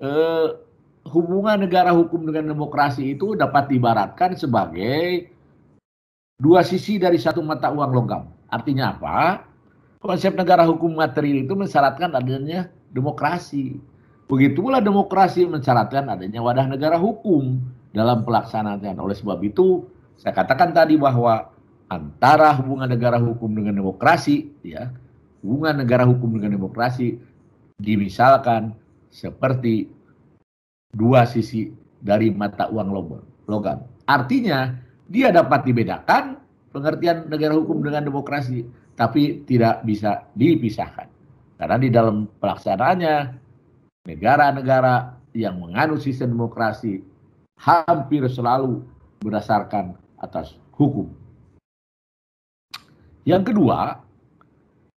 eh, hubungan negara hukum dengan demokrasi itu dapat dibaratkan sebagai dua sisi dari satu mata uang logam. Artinya apa? Konsep negara hukum material itu mensyaratkan adanya demokrasi. Begitulah demokrasi mensyaratkan adanya wadah negara hukum dalam pelaksanaan. Oleh sebab itu, saya katakan tadi bahwa antara hubungan negara hukum dengan demokrasi, ya, hubungan negara hukum dengan demokrasi, dimisalkan seperti dua sisi dari mata uang logam. Artinya dia dapat dibedakan pengertian negara hukum dengan demokrasi, tapi tidak bisa dipisahkan. Karena di dalam pelaksanaannya negara-negara yang menganut sistem demokrasi hampir selalu berdasarkan atas hukum. Yang kedua,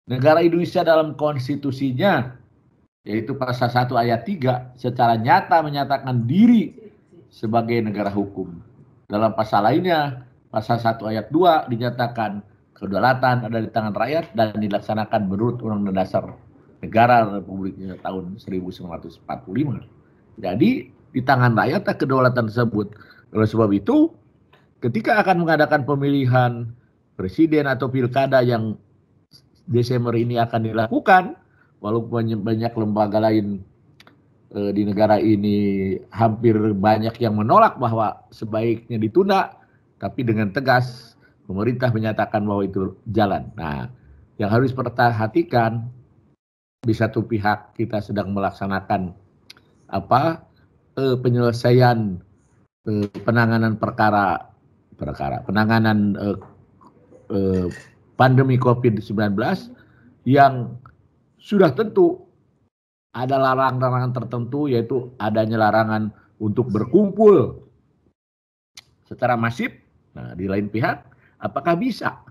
negara Indonesia dalam konstitusinya yaitu pasal 1 ayat 3 secara nyata menyatakan diri sebagai negara hukum. Dalam pasal lainnya, pasal 1 ayat 2 dinyatakan kedaulatan ada di tangan rakyat dan dilaksanakan menurut Undang-Undang Dasar Negara Republik Indonesia tahun 1945. Jadi di tangan rakyat kedaulatan tersebut. Oleh sebab itu, ketika akan mengadakan pemilihan presiden atau pilkada yang Desember ini akan dilakukan, walaupun banyak lembaga lain e, di negara ini hampir banyak yang menolak bahwa sebaiknya ditunda, tapi dengan tegas pemerintah menyatakan bahwa itu jalan. Nah, yang harus perhatikan di satu pihak kita sedang melaksanakan apa e, penyelesaian e, penanganan perkara perkara penanganan e, pandemi COVID-19 yang sudah tentu ada larangan-larangan tertentu yaitu adanya larangan untuk berkumpul secara masif. Nah, di lain pihak, apakah bisa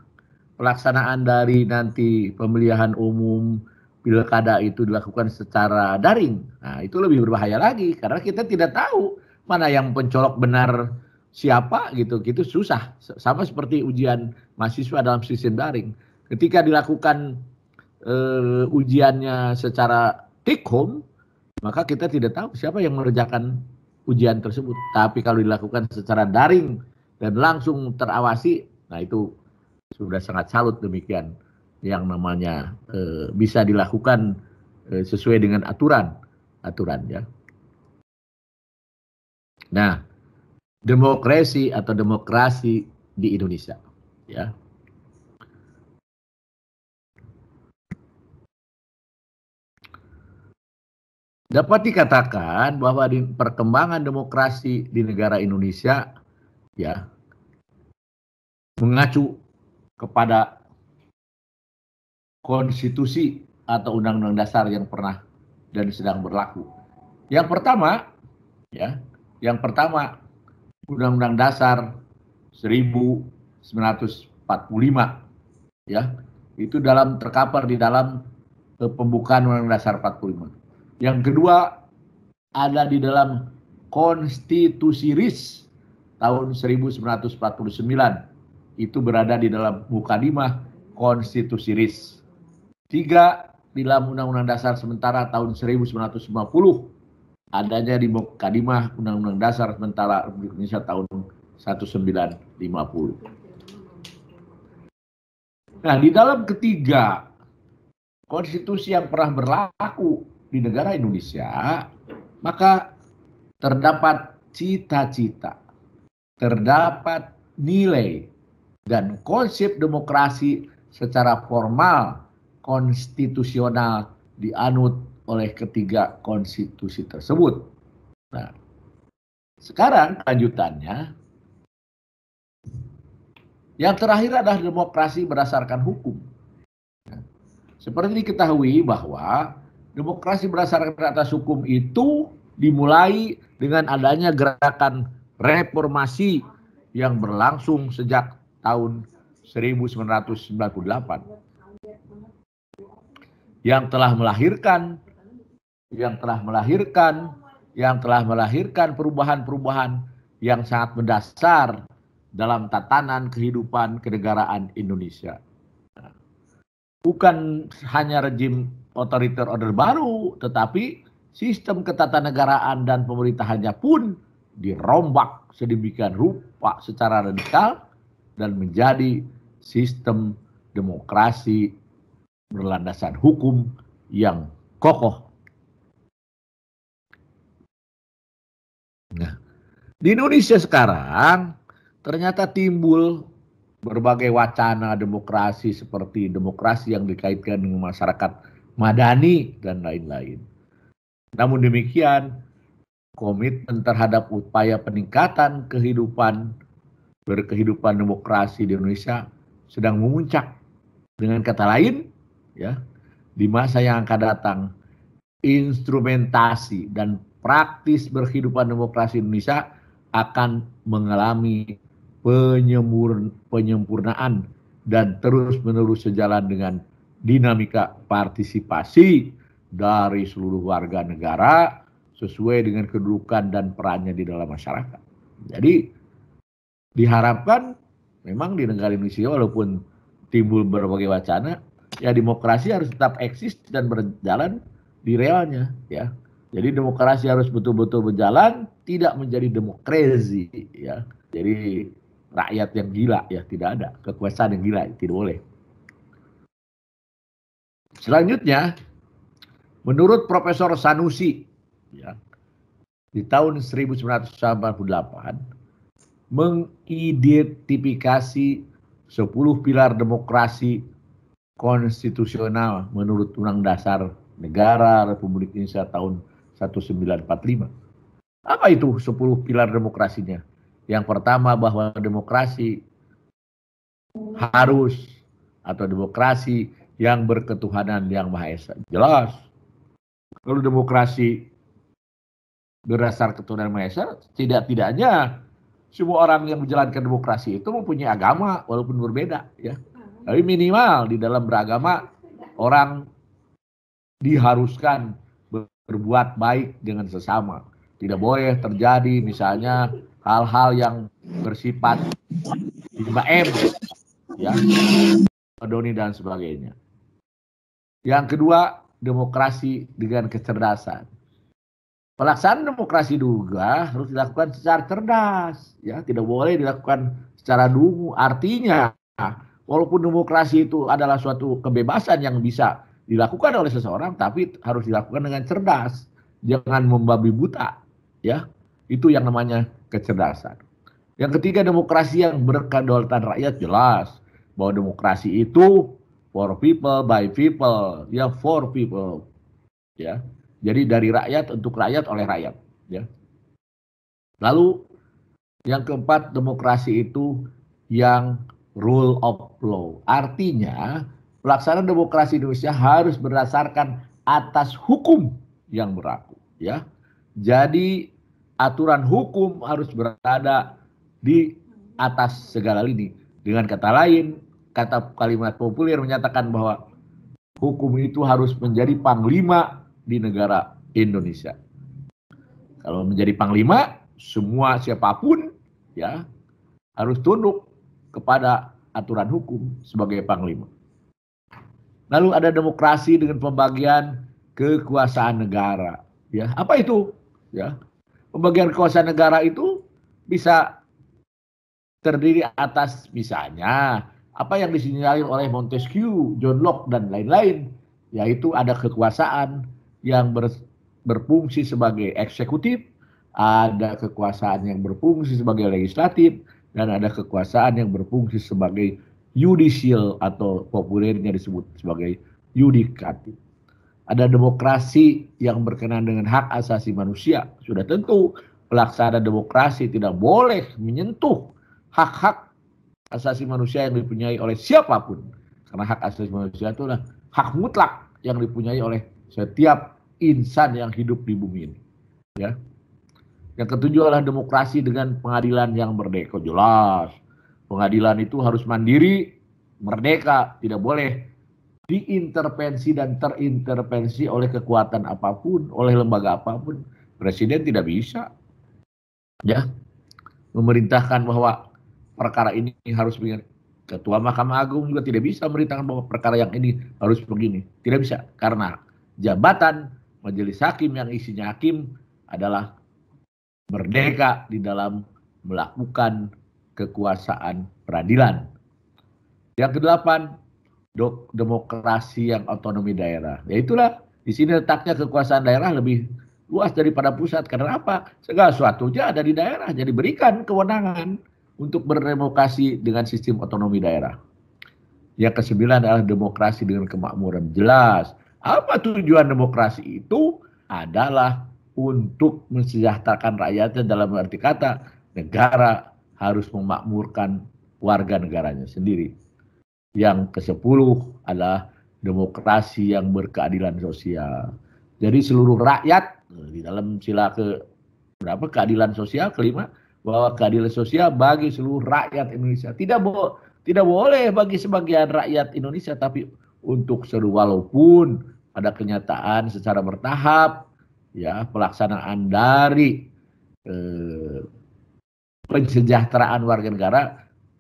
pelaksanaan dari nanti pemilihan umum pilkada itu dilakukan secara daring? Nah, itu lebih berbahaya lagi karena kita tidak tahu mana yang pencolok benar siapa gitu. Gitu susah. Sama seperti ujian mahasiswa dalam sistem daring. Ketika dilakukan uh, ujiannya secara take home, maka kita tidak tahu siapa yang mengerjakan ujian tersebut. Tapi kalau dilakukan secara daring dan langsung terawasi, nah itu sudah sangat salut demikian yang namanya e, bisa dilakukan e, sesuai dengan aturan aturan ya. Nah, demokrasi atau demokrasi di Indonesia ya. Dapat dikatakan bahwa di perkembangan demokrasi di negara Indonesia ya mengacu kepada konstitusi atau undang-undang dasar yang pernah dan sedang berlaku. Yang pertama ya, yang pertama Undang-Undang Dasar 1945 ya. Itu dalam terkapar di dalam eh, pembukaan Undang-Undang Dasar 45. Yang kedua ada di dalam Konstitusi RIS tahun 1949. Itu berada di dalam mukadimah Konstitusi RIS. Tiga, di dalam Undang-Undang Dasar Sementara tahun 1950 adanya di mukadimah Undang-Undang Dasar Sementara Republik Indonesia tahun 1950. Nah, di dalam ketiga konstitusi yang pernah berlaku di negara Indonesia, maka terdapat cita-cita, terdapat nilai dan konsep demokrasi secara formal konstitusional dianut oleh ketiga konstitusi tersebut. Nah, sekarang lanjutannya yang terakhir adalah demokrasi berdasarkan hukum. Nah, seperti diketahui bahwa demokrasi berdasarkan atas hukum itu dimulai dengan adanya gerakan reformasi yang berlangsung sejak tahun 1998 yang telah melahirkan yang telah melahirkan yang telah melahirkan perubahan-perubahan yang sangat mendasar dalam tatanan kehidupan kenegaraan Indonesia. Bukan hanya rejim otoriter order baru, tetapi sistem ketatanegaraan dan pemerintahannya pun dirombak sedemikian rupa secara radikal dan menjadi sistem demokrasi berlandasan hukum yang kokoh. Nah, di Indonesia sekarang ternyata timbul berbagai wacana demokrasi seperti demokrasi yang dikaitkan dengan masyarakat madani, dan lain-lain. Namun demikian, komitmen terhadap upaya peningkatan kehidupan berkehidupan demokrasi di Indonesia sedang memuncak. Dengan kata lain, ya, di masa yang akan datang, instrumentasi dan praktis berkehidupan demokrasi Indonesia akan mengalami penyempurnaan dan terus-menerus sejalan dengan dinamika partisipasi dari seluruh warga negara sesuai dengan kedudukan dan perannya di dalam masyarakat. Jadi diharapkan memang di negara Indonesia walaupun timbul berbagai wacana, ya demokrasi harus tetap eksis dan berjalan di realnya ya. Jadi demokrasi harus betul-betul berjalan, tidak menjadi demokrasi ya. Jadi rakyat yang gila ya tidak ada, kekuasaan yang gila tidak boleh. Selanjutnya, menurut Profesor Sanusi, ya, di tahun 1988 mengidentifikasi 10 pilar demokrasi konstitusional menurut Undang Dasar Negara Republik Indonesia tahun 1945. Apa itu 10 pilar demokrasinya? Yang pertama bahwa demokrasi harus atau demokrasi yang berketuhanan yang Maha Esa. Jelas. Kalau demokrasi berdasar ketuhanan Maha Esa, tidak-tidaknya semua orang yang menjalankan demokrasi itu mempunyai agama walaupun berbeda ya. Tapi minimal di dalam beragama orang diharuskan berbuat baik dengan sesama. Tidak boleh terjadi misalnya hal-hal yang bersifat 5M ya. Doni dan sebagainya. Yang kedua, demokrasi dengan kecerdasan. Pelaksanaan demokrasi juga harus dilakukan secara cerdas, ya tidak boleh dilakukan secara dungu. Artinya, walaupun demokrasi itu adalah suatu kebebasan yang bisa dilakukan oleh seseorang, tapi harus dilakukan dengan cerdas, jangan membabi buta, ya. Itu yang namanya kecerdasan. Yang ketiga, demokrasi yang berkedaulatan rakyat jelas bahwa demokrasi itu for people by people ya for people ya jadi dari rakyat untuk rakyat oleh rakyat ya lalu yang keempat demokrasi itu yang rule of law artinya pelaksanaan demokrasi Indonesia harus berdasarkan atas hukum yang berlaku ya jadi aturan hukum harus berada di atas segala lini dengan kata lain kata kalimat populer menyatakan bahwa hukum itu harus menjadi panglima di negara Indonesia. Kalau menjadi panglima, semua siapapun ya harus tunduk kepada aturan hukum sebagai panglima. Lalu ada demokrasi dengan pembagian kekuasaan negara. Ya, apa itu? Ya. Pembagian kekuasaan negara itu bisa terdiri atas misalnya apa yang disinyalir oleh Montesquieu, John Locke dan lain-lain, yaitu ada kekuasaan yang ber, berfungsi sebagai eksekutif, ada kekuasaan yang berfungsi sebagai legislatif, dan ada kekuasaan yang berfungsi sebagai judicial atau populernya disebut sebagai yudikatif. Ada demokrasi yang berkenaan dengan hak asasi manusia. Sudah tentu pelaksana demokrasi tidak boleh menyentuh hak-hak asasi manusia yang dipunyai oleh siapapun. Karena hak asasi manusia itu adalah hak mutlak yang dipunyai oleh setiap insan yang hidup di bumi ini. Ya. Yang ketujuh adalah demokrasi dengan pengadilan yang merdeka. Jelas, pengadilan itu harus mandiri, merdeka, tidak boleh diintervensi dan terintervensi oleh kekuatan apapun, oleh lembaga apapun. Presiden tidak bisa ya memerintahkan bahwa perkara ini harus begini. Ketua Mahkamah Agung juga tidak bisa memberitakan bahwa perkara yang ini harus begini. Tidak bisa karena jabatan majelis hakim yang isinya hakim adalah merdeka di dalam melakukan kekuasaan peradilan. Yang kedelapan, dok, demokrasi yang otonomi daerah. Ya itulah di sini letaknya kekuasaan daerah lebih luas daripada pusat. Karena apa? Segala sesuatunya ada di daerah, jadi berikan kewenangan untuk berdemokrasi dengan sistem otonomi daerah. Yang kesembilan adalah demokrasi dengan kemakmuran. Jelas, apa tujuan demokrasi itu adalah untuk mensejahterakan rakyatnya dalam arti kata negara harus memakmurkan warga negaranya sendiri. Yang kesepuluh adalah demokrasi yang berkeadilan sosial. Jadi seluruh rakyat di dalam sila ke berapa keadilan sosial kelima bahwa keadilan sosial bagi seluruh rakyat Indonesia. Tidak bo tidak boleh bagi sebagian rakyat Indonesia tapi untuk seluruh walaupun ada kenyataan secara bertahap ya pelaksanaan dari eh, pensejahteraan warga negara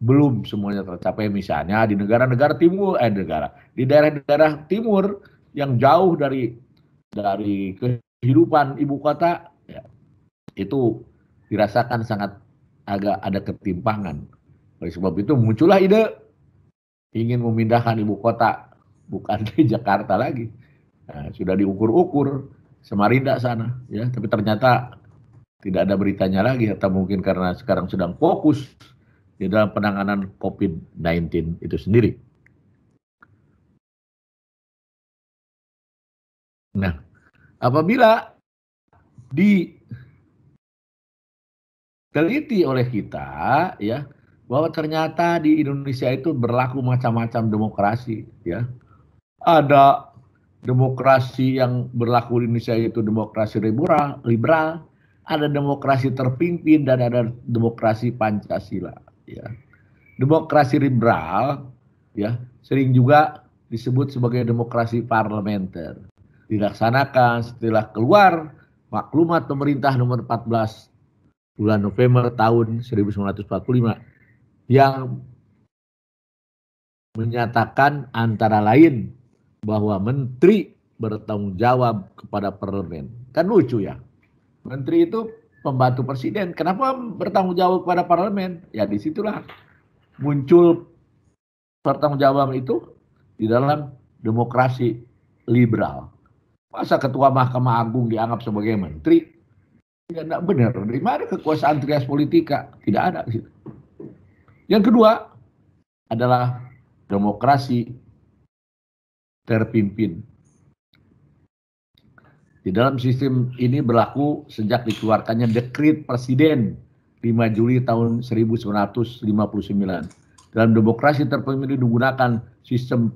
belum semuanya tercapai misalnya di negara-negara timur eh negara di daerah-daerah timur yang jauh dari dari kehidupan ibu kota ya, itu dirasakan sangat agak ada ketimpangan. Oleh sebab itu muncullah ide ingin memindahkan ibu kota bukan di Jakarta lagi. Nah, sudah diukur-ukur Semarinda sana ya, tapi ternyata tidak ada beritanya lagi atau mungkin karena sekarang sedang fokus di dalam penanganan COVID-19 itu sendiri. Nah, apabila di teliti oleh kita ya bahwa ternyata di Indonesia itu berlaku macam-macam demokrasi ya ada demokrasi yang berlaku di Indonesia itu demokrasi liberal liberal ada demokrasi terpimpin dan ada demokrasi Pancasila ya demokrasi liberal ya sering juga disebut sebagai demokrasi parlementer dilaksanakan setelah keluar maklumat pemerintah nomor 14 bulan November tahun 1945 yang menyatakan antara lain bahwa menteri bertanggung jawab kepada parlemen. Kan lucu ya. Menteri itu pembantu presiden. Kenapa bertanggung jawab kepada parlemen? Ya disitulah muncul pertanggung jawab itu di dalam demokrasi liberal. Masa ketua Mahkamah Agung dianggap sebagai menteri? Ya tidak benar. Dari mana kekuasaan trias politika? Tidak ada. Yang kedua adalah demokrasi terpimpin. Di dalam sistem ini berlaku sejak dikeluarkannya dekrit Presiden 5 Juli tahun 1959. Dalam demokrasi terpimpin digunakan sistem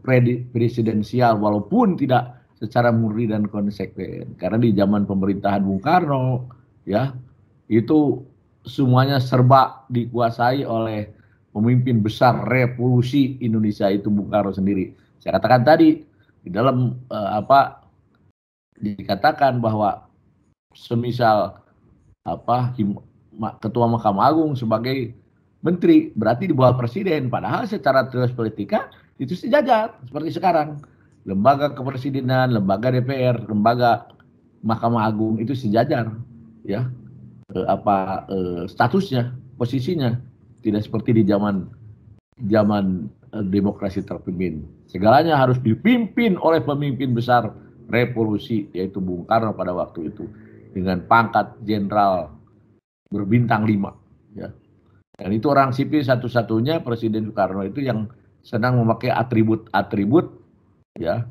presidensial walaupun tidak secara murni dan konsekuen. Karena di zaman pemerintahan Bung Karno, ya itu semuanya serba dikuasai oleh pemimpin besar revolusi Indonesia itu Bung Karno sendiri. Saya katakan tadi di dalam eh, apa dikatakan bahwa semisal apa ketua Mahkamah Agung sebagai menteri berarti di bawah presiden padahal secara terus politika itu sejajar seperti sekarang lembaga kepresidenan, lembaga DPR, lembaga Mahkamah Agung itu sejajar ya eh, apa eh, statusnya, posisinya tidak seperti di zaman zaman eh, demokrasi terpimpin. Segalanya harus dipimpin oleh pemimpin besar revolusi yaitu Bung Karno pada waktu itu dengan pangkat jenderal berbintang lima ya. Dan itu orang sipil satu-satunya Presiden Soekarno itu yang senang memakai atribut-atribut ya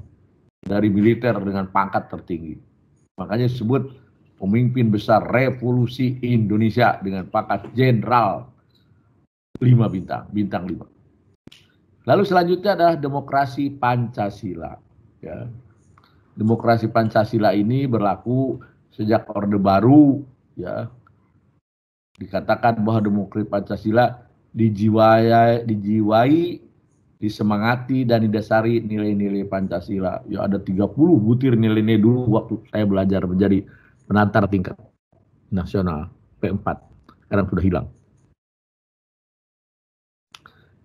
dari militer dengan pangkat tertinggi. Makanya disebut pemimpin besar revolusi Indonesia dengan pangkat jenderal 5 bintang, bintang lima. Lalu selanjutnya adalah demokrasi Pancasila. Ya. Demokrasi Pancasila ini berlaku sejak Orde Baru. Ya. Dikatakan bahwa demokrasi Pancasila dijiwai, dijiwai disemangati dan didasari nilai-nilai Pancasila. Ya ada 30 butir nilai-nilai dulu waktu saya belajar menjadi penantar tingkat nasional P4 sekarang sudah hilang.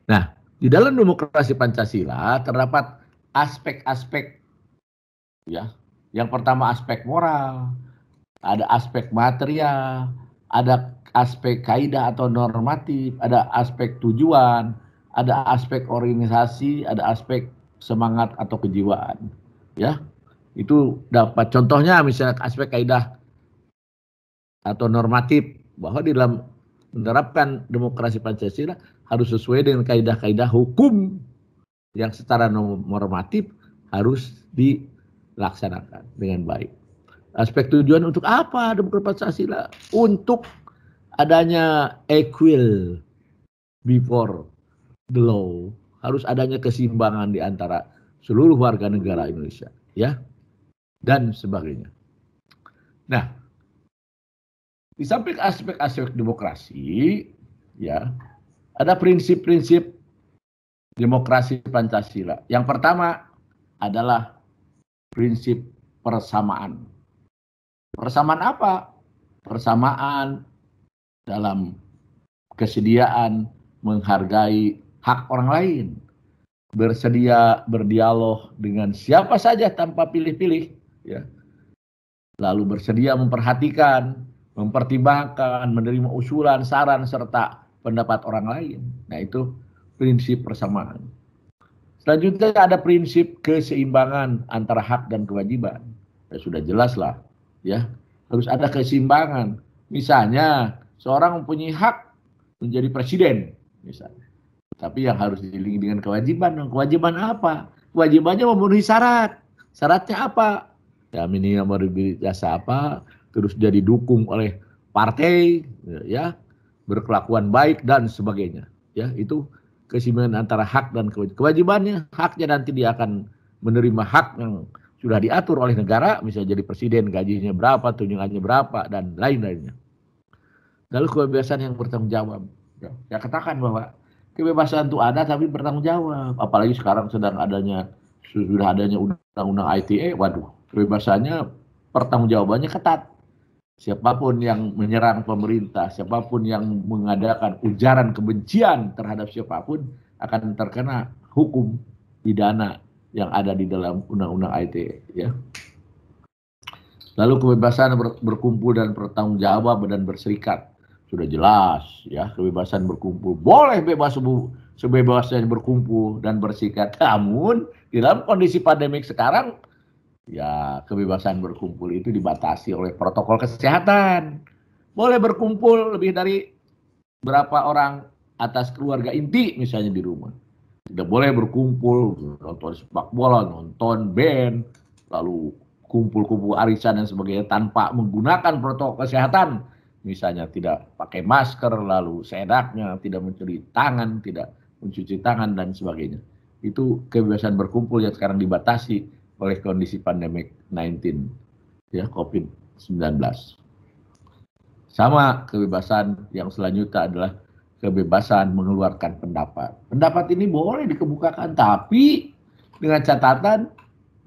Nah, di dalam demokrasi Pancasila terdapat aspek-aspek ya. Yang pertama aspek moral, ada aspek material, ada aspek kaidah atau normatif, ada aspek tujuan, ada aspek organisasi, ada aspek semangat atau kejiwaan, ya itu dapat contohnya misalnya aspek kaidah atau normatif bahwa di dalam menerapkan demokrasi Pancasila harus sesuai dengan kaidah-kaidah hukum yang secara normatif harus dilaksanakan dengan baik. Aspek tujuan untuk apa demokrasi Pancasila? Untuk adanya equal before the law, harus adanya keseimbangan di antara seluruh warga negara Indonesia, ya dan sebagainya. Nah, di samping aspek-aspek demokrasi, ya, ada prinsip-prinsip demokrasi Pancasila. Yang pertama adalah prinsip persamaan. Persamaan apa? Persamaan dalam kesediaan menghargai hak orang lain, bersedia berdialog dengan siapa saja tanpa pilih-pilih, ya. Lalu bersedia memperhatikan, mempertimbangkan, menerima usulan, saran serta pendapat orang lain. Nah, itu prinsip persamaan. Selanjutnya ada prinsip keseimbangan antara hak dan kewajiban. Ya, sudah jelas lah, ya. Harus ada keseimbangan. Misalnya, seorang mempunyai hak menjadi presiden, misalnya. Tapi yang harus dilingi dengan kewajiban. Kewajiban apa? Kewajibannya memenuhi syarat. Syaratnya apa? ya minimal jasa apa terus jadi dukung oleh partai ya berkelakuan baik dan sebagainya ya itu kesimpulan antara hak dan kewajibannya haknya nanti dia akan menerima hak yang sudah diatur oleh negara misalnya jadi presiden gajinya berapa tunjangannya berapa dan lain-lainnya lalu kebebasan yang bertanggung jawab ya, ya katakan bahwa kebebasan itu ada tapi bertanggung jawab apalagi sekarang sedang adanya sudah adanya undang-undang ITE waduh kebebasannya pertanggungjawabannya ketat. Siapapun yang menyerang pemerintah, siapapun yang mengadakan ujaran kebencian terhadap siapapun akan terkena hukum pidana yang ada di dalam undang-undang ITE ya. Lalu kebebasan ber berkumpul dan bertanggungjawab dan berserikat sudah jelas ya kebebasan berkumpul boleh bebas sebebasnya berkumpul dan berserikat namun di dalam kondisi pandemik sekarang ya kebebasan berkumpul itu dibatasi oleh protokol kesehatan. Boleh berkumpul lebih dari berapa orang atas keluarga inti misalnya di rumah. Tidak boleh berkumpul nonton sepak bola, nonton band, lalu kumpul-kumpul arisan dan sebagainya tanpa menggunakan protokol kesehatan. Misalnya tidak pakai masker, lalu sedaknya tidak mencuri tangan, tidak mencuci tangan dan sebagainya. Itu kebebasan berkumpul yang sekarang dibatasi oleh kondisi pandemik 19 ya COVID-19. Sama kebebasan yang selanjutnya adalah kebebasan mengeluarkan pendapat. Pendapat ini boleh dikemukakan tapi dengan catatan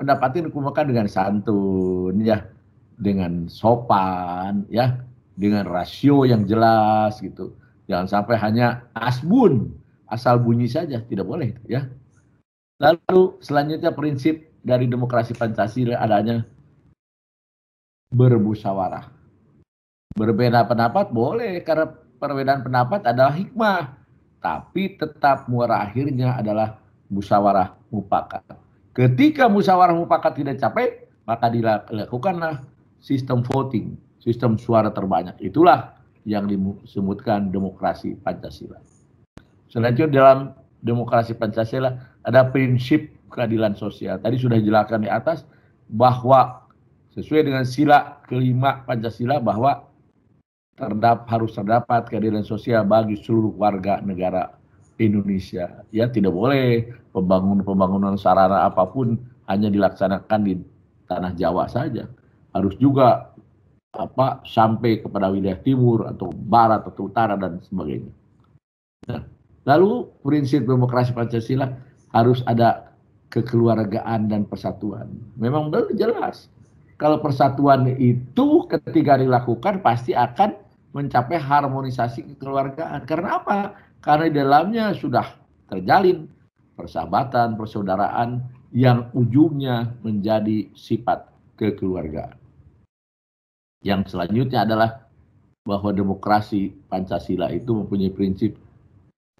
pendapat ini dikemukakan dengan santun ya, dengan sopan ya, dengan rasio yang jelas gitu. Jangan sampai hanya asbun asal bunyi saja tidak boleh ya. Lalu selanjutnya prinsip dari demokrasi Pancasila adanya bermusyawarah. Berbeda pendapat boleh karena perbedaan pendapat adalah hikmah, tapi tetap muara akhirnya adalah musyawarah mufakat. Ketika musyawarah mufakat tidak capai, maka dilakukanlah sistem voting, sistem suara terbanyak. Itulah yang disebutkan demokrasi Pancasila. Selanjutnya dalam demokrasi Pancasila ada prinsip keadilan sosial. Tadi sudah dijelaskan di atas bahwa sesuai dengan sila kelima Pancasila bahwa terdapat harus terdapat keadilan sosial bagi seluruh warga negara Indonesia. Ya tidak boleh pembangunan-pembangunan sarana apapun hanya dilaksanakan di tanah Jawa saja. Harus juga apa sampai kepada wilayah timur atau barat atau utara dan sebagainya. Nah, lalu prinsip demokrasi Pancasila harus ada kekeluargaan dan persatuan. Memang betul jelas. Kalau persatuan itu ketika dilakukan pasti akan mencapai harmonisasi kekeluargaan. Karena apa? Karena di dalamnya sudah terjalin persahabatan, persaudaraan yang ujungnya menjadi sifat kekeluargaan. Yang selanjutnya adalah bahwa demokrasi Pancasila itu mempunyai prinsip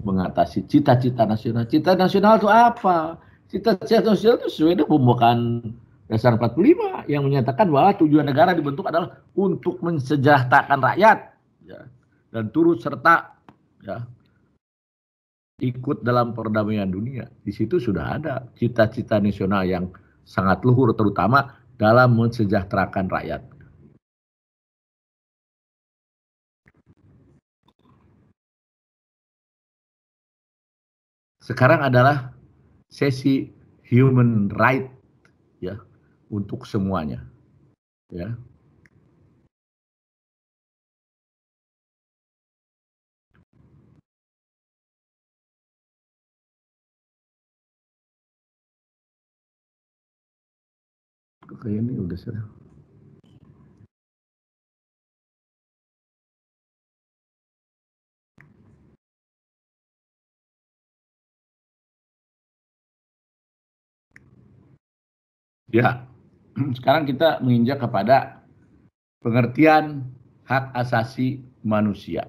mengatasi cita-cita nasional. Cita nasional itu apa? cita-cita sosial itu sesuai dengan pembukaan dasar 45 yang menyatakan bahwa tujuan negara dibentuk adalah untuk mensejahterakan rakyat ya, dan turut serta ya, ikut dalam perdamaian dunia. Di situ sudah ada cita-cita nasional yang sangat luhur terutama dalam mensejahterakan rakyat. Sekarang adalah sesi human right ya untuk semuanya ya Kayaknya ini udah selesai. Ya, sekarang kita menginjak kepada pengertian hak asasi manusia.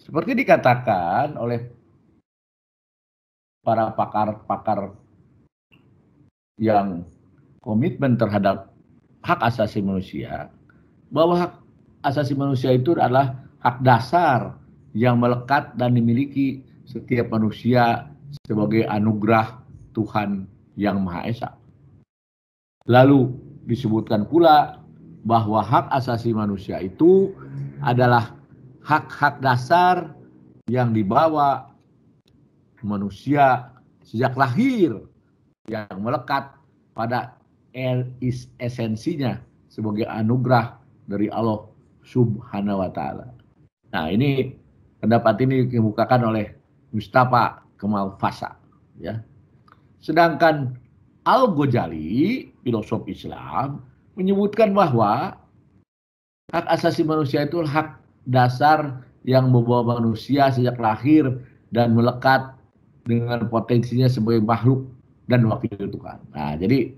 Seperti dikatakan oleh para pakar-pakar yang komitmen terhadap hak asasi manusia, bahwa hak asasi manusia itu adalah hak dasar yang melekat dan dimiliki setiap manusia sebagai anugerah Tuhan yang Maha Esa. Lalu disebutkan pula bahwa hak asasi manusia itu adalah hak-hak dasar yang dibawa manusia sejak lahir yang melekat pada esensinya sebagai anugerah dari Allah Subhanahu wa taala. Nah, ini pendapat ini dikemukakan oleh Mustafa Kemal Fasa ya. Sedangkan Al-Ghazali, filosof Islam, menyebutkan bahwa hak asasi manusia itu hak dasar yang membawa manusia sejak lahir dan melekat dengan potensinya sebagai makhluk dan wakil Tuhan. Nah, jadi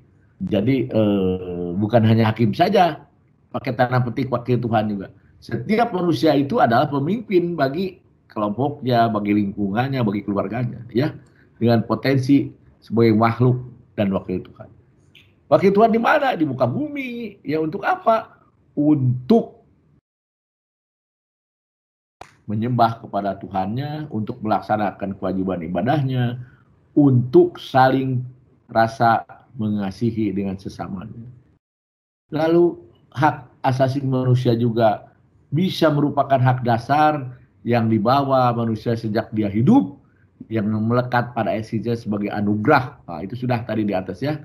jadi eh, bukan hanya hakim saja, pakai tanah petik wakil Tuhan juga. Setiap manusia itu adalah pemimpin bagi kelompoknya, bagi lingkungannya, bagi keluarganya, ya dengan potensi sebagai makhluk dan wakil Tuhan. Wakil Tuhan di mana? Di muka bumi. Ya untuk apa? Untuk menyembah kepada Tuhannya, untuk melaksanakan kewajiban ibadahnya, untuk saling rasa mengasihi dengan sesamanya. Lalu hak asasi manusia juga bisa merupakan hak dasar yang dibawa manusia sejak dia hidup yang melekat pada S.C.J. sebagai anugerah nah, itu sudah tadi di atas ya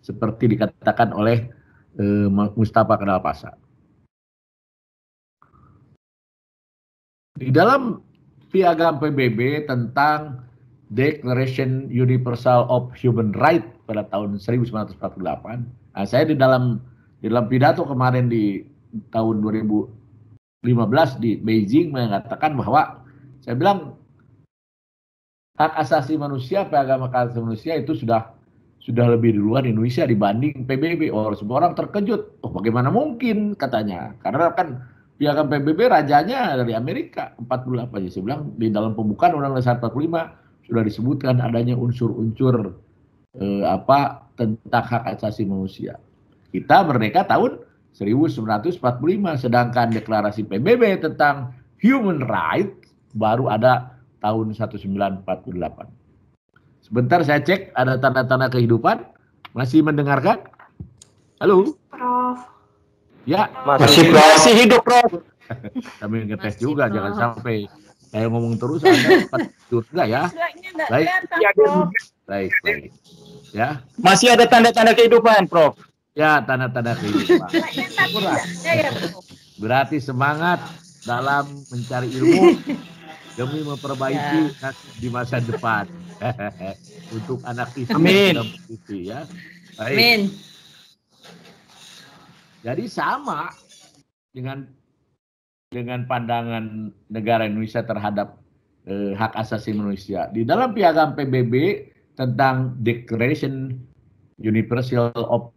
seperti dikatakan oleh eh, Mustafa Kenal Pasa. Di dalam piagam PBB tentang Declaration Universal of Human Rights pada tahun 1948, nah, saya di dalam di dalam pidato kemarin di tahun 2015 di Beijing mengatakan bahwa saya bilang hak asasi manusia, agama hak asasi manusia itu sudah sudah lebih di luar Indonesia dibanding PBB. orang semua orang terkejut. Oh, bagaimana mungkin katanya? Karena kan piagam PBB rajanya dari Amerika 48 aja. Saya bilang di dalam pembukaan Undang-Undang Dasar 45 sudah disebutkan adanya unsur-unsur eh, apa tentang hak asasi manusia. Kita merdeka tahun 1945, sedangkan deklarasi PBB tentang human rights baru ada tahun 1948. Sebentar saya cek ada tanda-tanda kehidupan. Masih mendengarkan? Halo? Prof. Ya, masih, masih, prof. masih hidup, Prof. Kami ngetes masih juga, prof. jangan sampai saya ngomong terus Anda cepat tidur enggak ya? Baik. Ya, baik, baik. Ya. Masih ada tanda-tanda kehidupan, Prof. Ya, tanda-tanda kehidupan. Ya, ya, Berarti semangat dalam mencari ilmu demi memperbaiki ya. di masa depan untuk anak istri Amin. dalam istri ya. Baik. Amin. Jadi sama dengan dengan pandangan negara Indonesia terhadap eh, hak asasi manusia. Di dalam piagam PBB tentang Declaration Universal of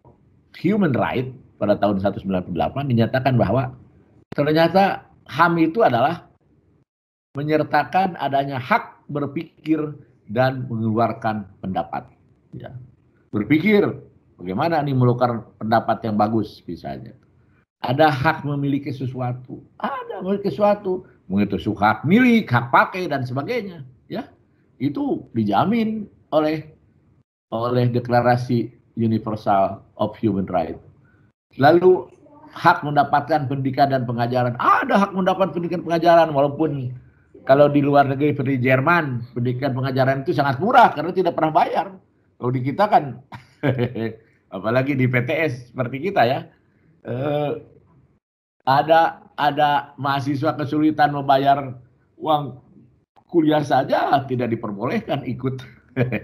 Human Rights pada tahun 1998 dinyatakan bahwa ternyata HAM itu adalah menyertakan adanya hak berpikir dan mengeluarkan pendapat. Ya. Berpikir bagaimana nih melukar pendapat yang bagus misalnya. Ada hak memiliki sesuatu, ada memiliki sesuatu, mengitu suka hak milik, hak pakai dan sebagainya. Ya, itu dijamin oleh oleh Deklarasi Universal of Human Rights. Lalu hak mendapatkan pendidikan dan pengajaran. Ada hak mendapatkan pendidikan pengajaran walaupun kalau di luar negeri seperti Jerman, pendidikan pengajaran itu sangat murah karena tidak pernah bayar. Kalau di kita kan, apalagi di PTS seperti kita ya, eh, ada ada mahasiswa kesulitan membayar uang kuliah saja tidak diperbolehkan ikut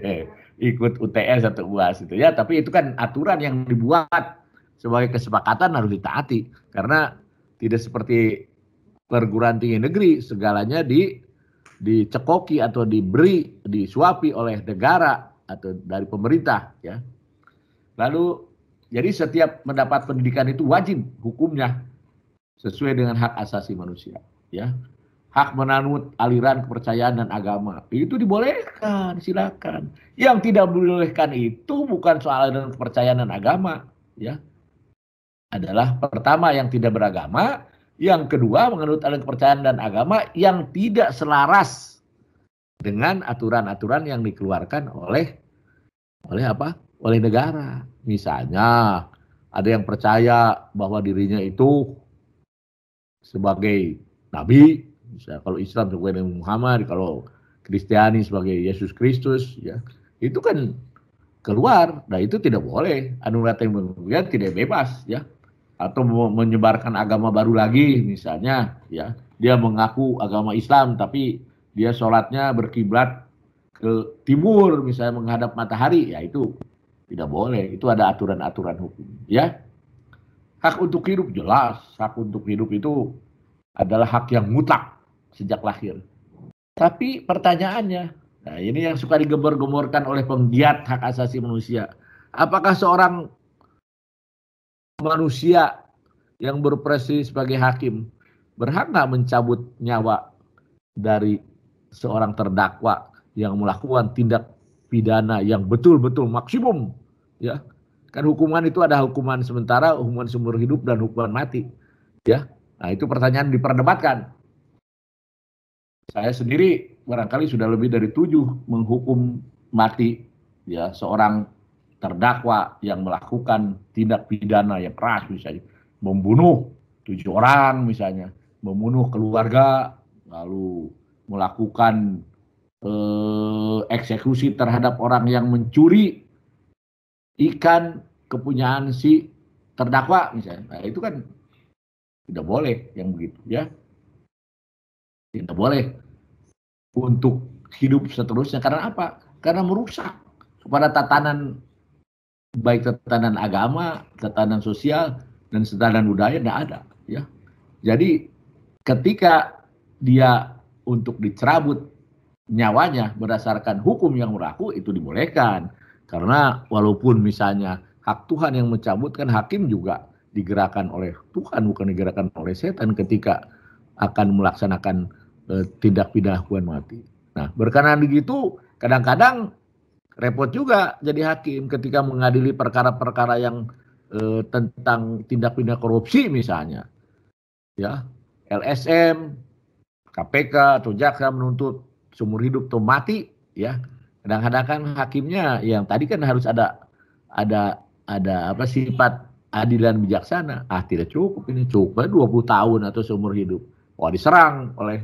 ikut UTS atau UAS itu ya. Tapi itu kan aturan yang dibuat sebagai kesepakatan harus ditaati karena tidak seperti perguruan tinggi negeri segalanya di dicekoki atau diberi disuapi oleh negara atau dari pemerintah ya. Lalu jadi setiap mendapat pendidikan itu wajib hukumnya sesuai dengan hak asasi manusia ya. Hak menanut aliran kepercayaan dan agama itu dibolehkan silakan. Yang tidak dibolehkan itu bukan soal aliran kepercayaan dan agama ya. Adalah pertama yang tidak beragama, yang kedua, menganut adat kepercayaan dan agama yang tidak selaras dengan aturan-aturan yang dikeluarkan oleh oleh apa? Oleh negara. Misalnya, ada yang percaya bahwa dirinya itu sebagai nabi, misalnya kalau Islam sebagai Nabi Muhammad, kalau Kristiani sebagai Yesus Kristus, ya itu kan keluar. Nah itu tidak boleh. Anugerah yang tidak bebas, ya atau menyebarkan agama baru lagi misalnya ya dia mengaku agama Islam tapi dia sholatnya berkiblat ke timur misalnya menghadap matahari ya itu tidak boleh itu ada aturan-aturan hukum ya hak untuk hidup jelas hak untuk hidup itu adalah hak yang mutlak sejak lahir tapi pertanyaannya nah ini yang suka digembar-gemborkan oleh penggiat hak asasi manusia apakah seorang manusia yang berprestasi sebagai hakim berhak nggak mencabut nyawa dari seorang terdakwa yang melakukan tindak pidana yang betul-betul maksimum ya kan hukuman itu ada hukuman sementara hukuman seumur hidup dan hukuman mati ya nah itu pertanyaan diperdebatkan saya sendiri barangkali sudah lebih dari tujuh menghukum mati ya seorang terdakwa yang melakukan tindak pidana yang keras misalnya membunuh tujuh orang misalnya membunuh keluarga lalu melakukan eh, eksekusi terhadap orang yang mencuri ikan kepunyaan si terdakwa misalnya nah, itu kan tidak boleh yang begitu ya tidak boleh untuk hidup seterusnya karena apa karena merusak kepada tatanan baik tatanan agama, tatanan sosial, dan tatanan budaya tidak ada. Ya. Jadi ketika dia untuk dicerabut nyawanya berdasarkan hukum yang berlaku itu dibolehkan. Karena walaupun misalnya hak Tuhan yang mencabutkan hakim juga digerakkan oleh Tuhan bukan digerakkan oleh setan ketika akan melaksanakan e, tindak pidana hukuman mati. Nah, berkenaan begitu kadang-kadang repot juga jadi hakim ketika mengadili perkara-perkara yang eh, tentang tindak pidana korupsi misalnya. Ya, LSM, KPK atau jaksa menuntut seumur hidup atau mati, ya. Kadang-kadang kan hakimnya yang tadi kan harus ada ada ada apa sifat adilan bijaksana. Ah, tidak cukup ini cukup 20 tahun atau seumur hidup. Wah, diserang oleh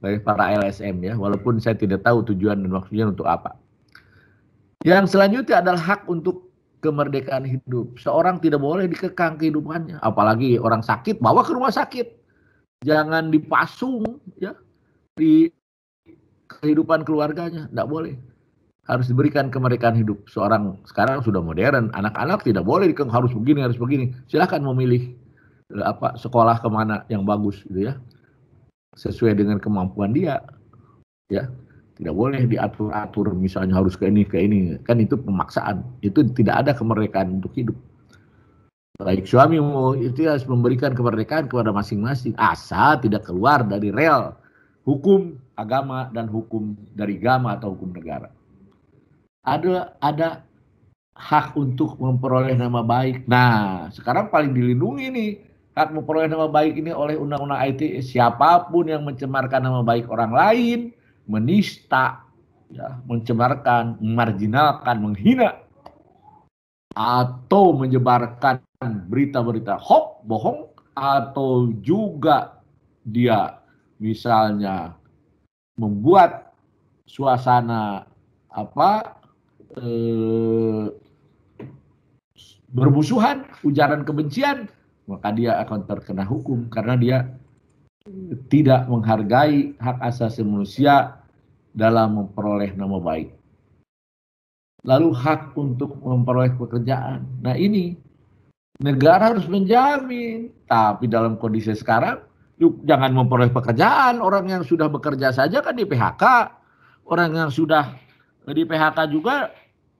oleh para LSM ya, walaupun saya tidak tahu tujuan dan maksudnya untuk apa. Yang selanjutnya adalah hak untuk kemerdekaan hidup. Seorang tidak boleh dikekang kehidupannya, apalagi orang sakit bawa ke rumah sakit. Jangan dipasung ya di kehidupan keluarganya, tidak boleh. Harus diberikan kemerdekaan hidup. Seorang sekarang sudah modern, anak-anak tidak boleh dikekang harus begini, harus begini. Silahkan memilih eh, apa sekolah kemana yang bagus gitu ya sesuai dengan kemampuan dia ya tidak boleh diatur-atur misalnya harus ke ini ke ini. Kan itu pemaksaan. Itu tidak ada kemerdekaan untuk hidup. Baik suami itu harus memberikan kemerdekaan kepada masing-masing. Asal tidak keluar dari rel hukum agama dan hukum dari agama atau hukum negara. Ada ada hak untuk memperoleh nama baik. Nah, sekarang paling dilindungi nih hak memperoleh nama baik ini oleh undang-undang IT e. Siapapun yang mencemarkan nama baik orang lain menista, ya, mencemarkan, marginalkan, menghina, atau menyebarkan berita-berita hoax, bohong, atau juga dia misalnya membuat suasana apa eh, berbusuhan, ujaran kebencian, maka dia akan terkena hukum karena dia tidak menghargai hak asasi manusia dalam memperoleh nama baik. Lalu hak untuk memperoleh pekerjaan. Nah ini negara harus menjamin. Tapi dalam kondisi sekarang, yuk jangan memperoleh pekerjaan. Orang yang sudah bekerja saja kan di PHK. Orang yang sudah di PHK juga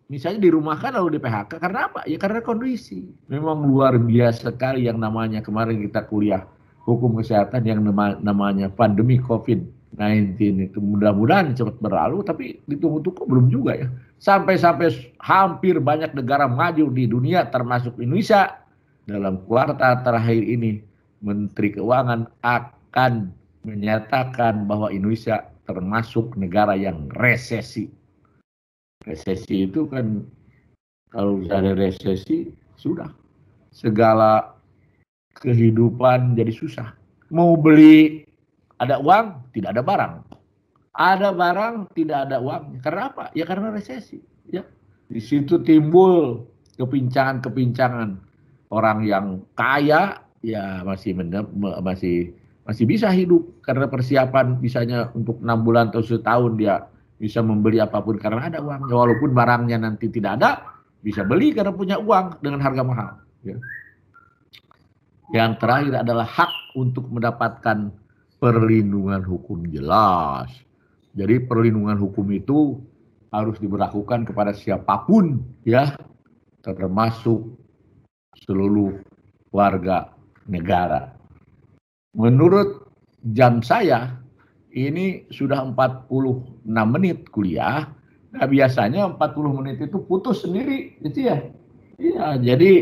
misalnya dirumahkan lalu di PHK. Karena apa? Ya karena kondisi. Memang luar biasa sekali yang namanya kemarin kita kuliah hukum kesehatan yang nama, namanya pandemi COVID-19 itu mudah-mudahan cepat berlalu, tapi ditunggu-tunggu belum juga ya. Sampai-sampai hampir banyak negara maju di dunia termasuk Indonesia dalam kuartal terakhir ini Menteri Keuangan akan menyatakan bahwa Indonesia termasuk negara yang resesi. Resesi itu kan kalau ada resesi sudah segala kehidupan jadi susah. Mau beli ada uang, tidak ada barang. Ada barang, tidak ada uang. Karena apa? Ya karena resesi. Ya. Di situ timbul kepincangan-kepincangan. Orang yang kaya ya masih masih masih bisa hidup karena persiapan misalnya untuk enam bulan atau setahun dia bisa membeli apapun karena ada uang. walaupun barangnya nanti tidak ada, bisa beli karena punya uang dengan harga mahal. Ya. Yang terakhir adalah hak untuk mendapatkan perlindungan hukum jelas. Jadi perlindungan hukum itu harus diberlakukan kepada siapapun ya, termasuk seluruh warga negara. Menurut jam saya ini sudah 46 menit kuliah. Nah, biasanya 40 menit itu putus sendiri gitu ya. Iya, jadi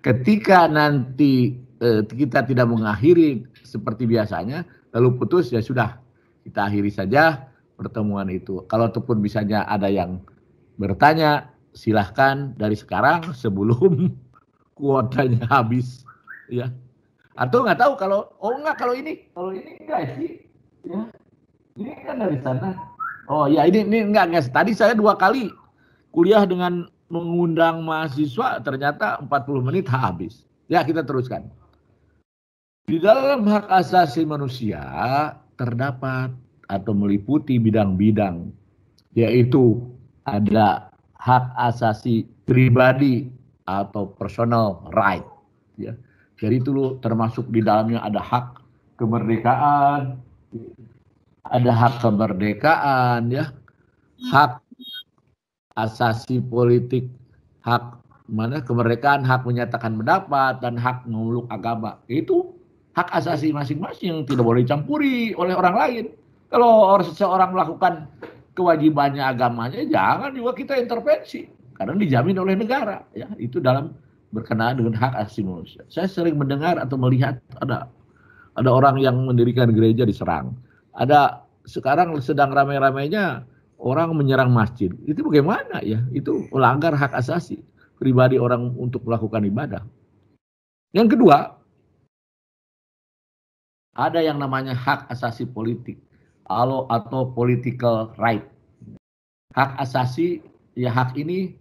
ketika nanti Eh, kita tidak mengakhiri seperti biasanya, lalu putus ya sudah kita akhiri saja pertemuan itu. Kalau ataupun misalnya ada yang bertanya, silahkan dari sekarang sebelum kuotanya habis, ya. Atau nggak tahu kalau oh nggak kalau ini kalau ini enggak sih, ya. Ini kan dari sana. Oh ya ini ini enggak enggak. Tadi saya dua kali kuliah dengan mengundang mahasiswa ternyata 40 menit habis. Ya kita teruskan. Di dalam hak asasi manusia terdapat atau meliputi bidang-bidang yaitu ada hak asasi pribadi atau personal right ya. Jadi itu loh termasuk di dalamnya ada hak kemerdekaan, ada hak kemerdekaan ya, hak asasi politik, hak mana kemerdekaan, hak menyatakan pendapat dan hak memeluk agama. Itu hak asasi masing-masing tidak boleh dicampuri oleh orang lain. Kalau seseorang melakukan kewajibannya agamanya jangan juga kita intervensi karena dijamin oleh negara ya itu dalam berkenaan dengan hak asasi manusia. Saya sering mendengar atau melihat ada ada orang yang mendirikan gereja diserang. Ada sekarang sedang ramai-ramainya orang menyerang masjid. Itu bagaimana ya? Itu melanggar hak asasi pribadi orang untuk melakukan ibadah. Yang kedua, ada yang namanya hak asasi politik atau atau political right. Hak asasi ya hak ini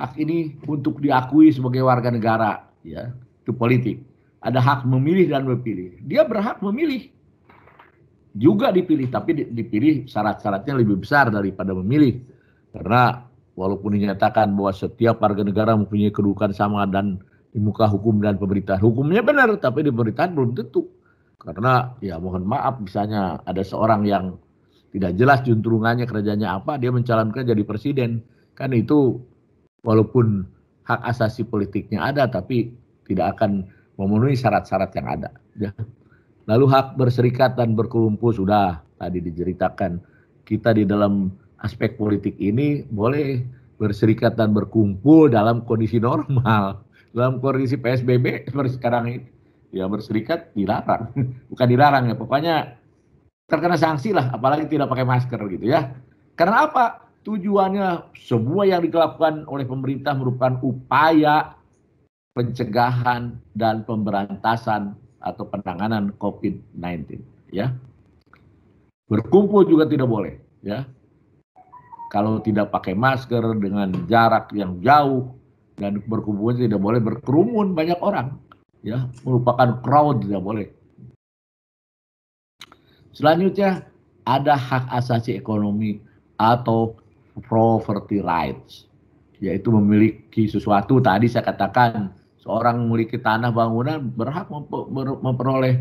hak ini untuk diakui sebagai warga negara ya itu politik. Ada hak memilih dan memilih. Dia berhak memilih juga dipilih tapi dipilih syarat-syaratnya lebih besar daripada memilih karena walaupun dinyatakan bahwa setiap warga negara mempunyai kedudukan sama dan di muka hukum dan pemerintahan hukumnya benar tapi di pemerintahan belum tentu karena ya mohon maaf misalnya ada seorang yang tidak jelas junturungannya kerjanya apa, dia mencalonkan jadi presiden. Kan itu walaupun hak asasi politiknya ada tapi tidak akan memenuhi syarat-syarat yang ada. Ya. Lalu hak berserikat dan berkumpul sudah tadi diceritakan. Kita di dalam aspek politik ini boleh berserikat dan berkumpul dalam kondisi normal dalam kondisi PSBB seperti sekarang ini ya berserikat dilarang. Bukan dilarang ya, pokoknya terkena sanksi lah, apalagi tidak pakai masker gitu ya. Karena apa? Tujuannya semua yang dilakukan oleh pemerintah merupakan upaya pencegahan dan pemberantasan atau penanganan COVID-19 ya. Berkumpul juga tidak boleh ya. Kalau tidak pakai masker dengan jarak yang jauh dan berkumpul tidak boleh berkerumun banyak orang ya merupakan crowd tidak boleh. Selanjutnya ada hak asasi ekonomi atau property rights yaitu memiliki sesuatu tadi saya katakan seorang memiliki tanah bangunan berhak memperoleh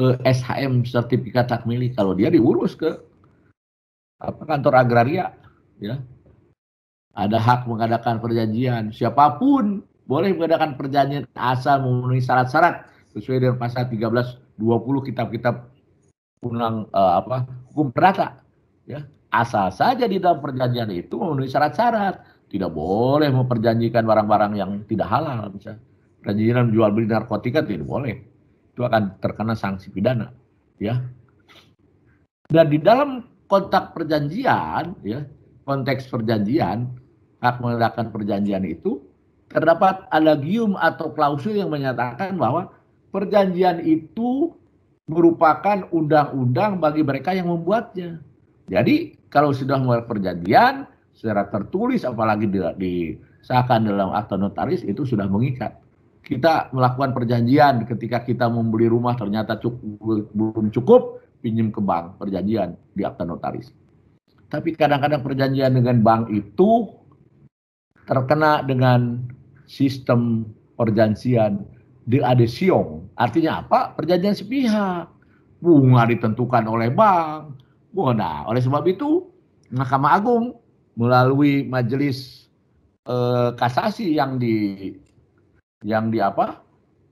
eh, SHM sertifikat hak milik kalau dia diurus ke apa kantor agraria ya ada hak mengadakan perjanjian siapapun boleh mengadakan perjanjian asal memenuhi syarat-syarat sesuai dengan pasal 13 20 kitab-kitab undang uh, apa hukum perdata ya asal saja di dalam perjanjian itu memenuhi syarat-syarat tidak boleh memperjanjikan barang-barang yang tidak halal bisa perjanjian jual beli narkotika tidak boleh itu akan terkena sanksi pidana ya dan di dalam kontak perjanjian ya konteks perjanjian hak mengadakan perjanjian itu terdapat alagium atau klausul yang menyatakan bahwa perjanjian itu merupakan undang-undang bagi mereka yang membuatnya. Jadi kalau sudah membuat perjanjian secara tertulis apalagi disahkan dalam akta notaris itu sudah mengikat. Kita melakukan perjanjian ketika kita membeli rumah ternyata cukup, belum cukup pinjam ke bank perjanjian di akta notaris. Tapi kadang-kadang perjanjian dengan bank itu terkena dengan sistem perjanjian di adesio. Artinya apa? Perjanjian sepihak. Bunga ditentukan oleh bank. Bunga. Nah, oleh sebab itu Mahkamah Agung melalui majelis eh, kasasi yang di yang di apa?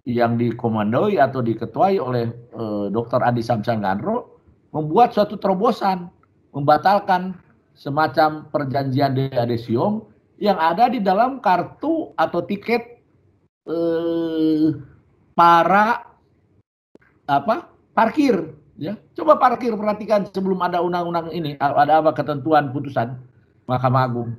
yang dikomandoi atau diketuai oleh eh, Dr. Andi Samsan Ganro membuat suatu terobosan membatalkan semacam perjanjian de adesium yang ada di dalam kartu atau tiket eh, para apa parkir ya coba parkir perhatikan sebelum ada undang-undang ini ada apa ketentuan putusan Mahkamah Agung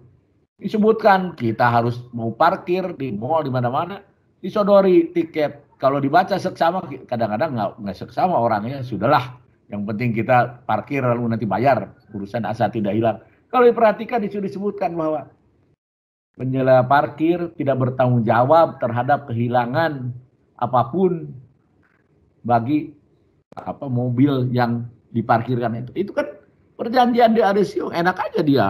disebutkan kita harus mau parkir di mall di mana-mana disodori tiket kalau dibaca seksama kadang-kadang nggak nggak seksama orangnya sudahlah yang penting kita parkir lalu nanti bayar urusan asal tidak hilang kalau diperhatikan disuruh disebutkan bahwa Penyelenggara parkir tidak bertanggung jawab terhadap kehilangan apapun bagi apa mobil yang diparkirkan itu. Itu kan perjanjian di Arisio enak aja dia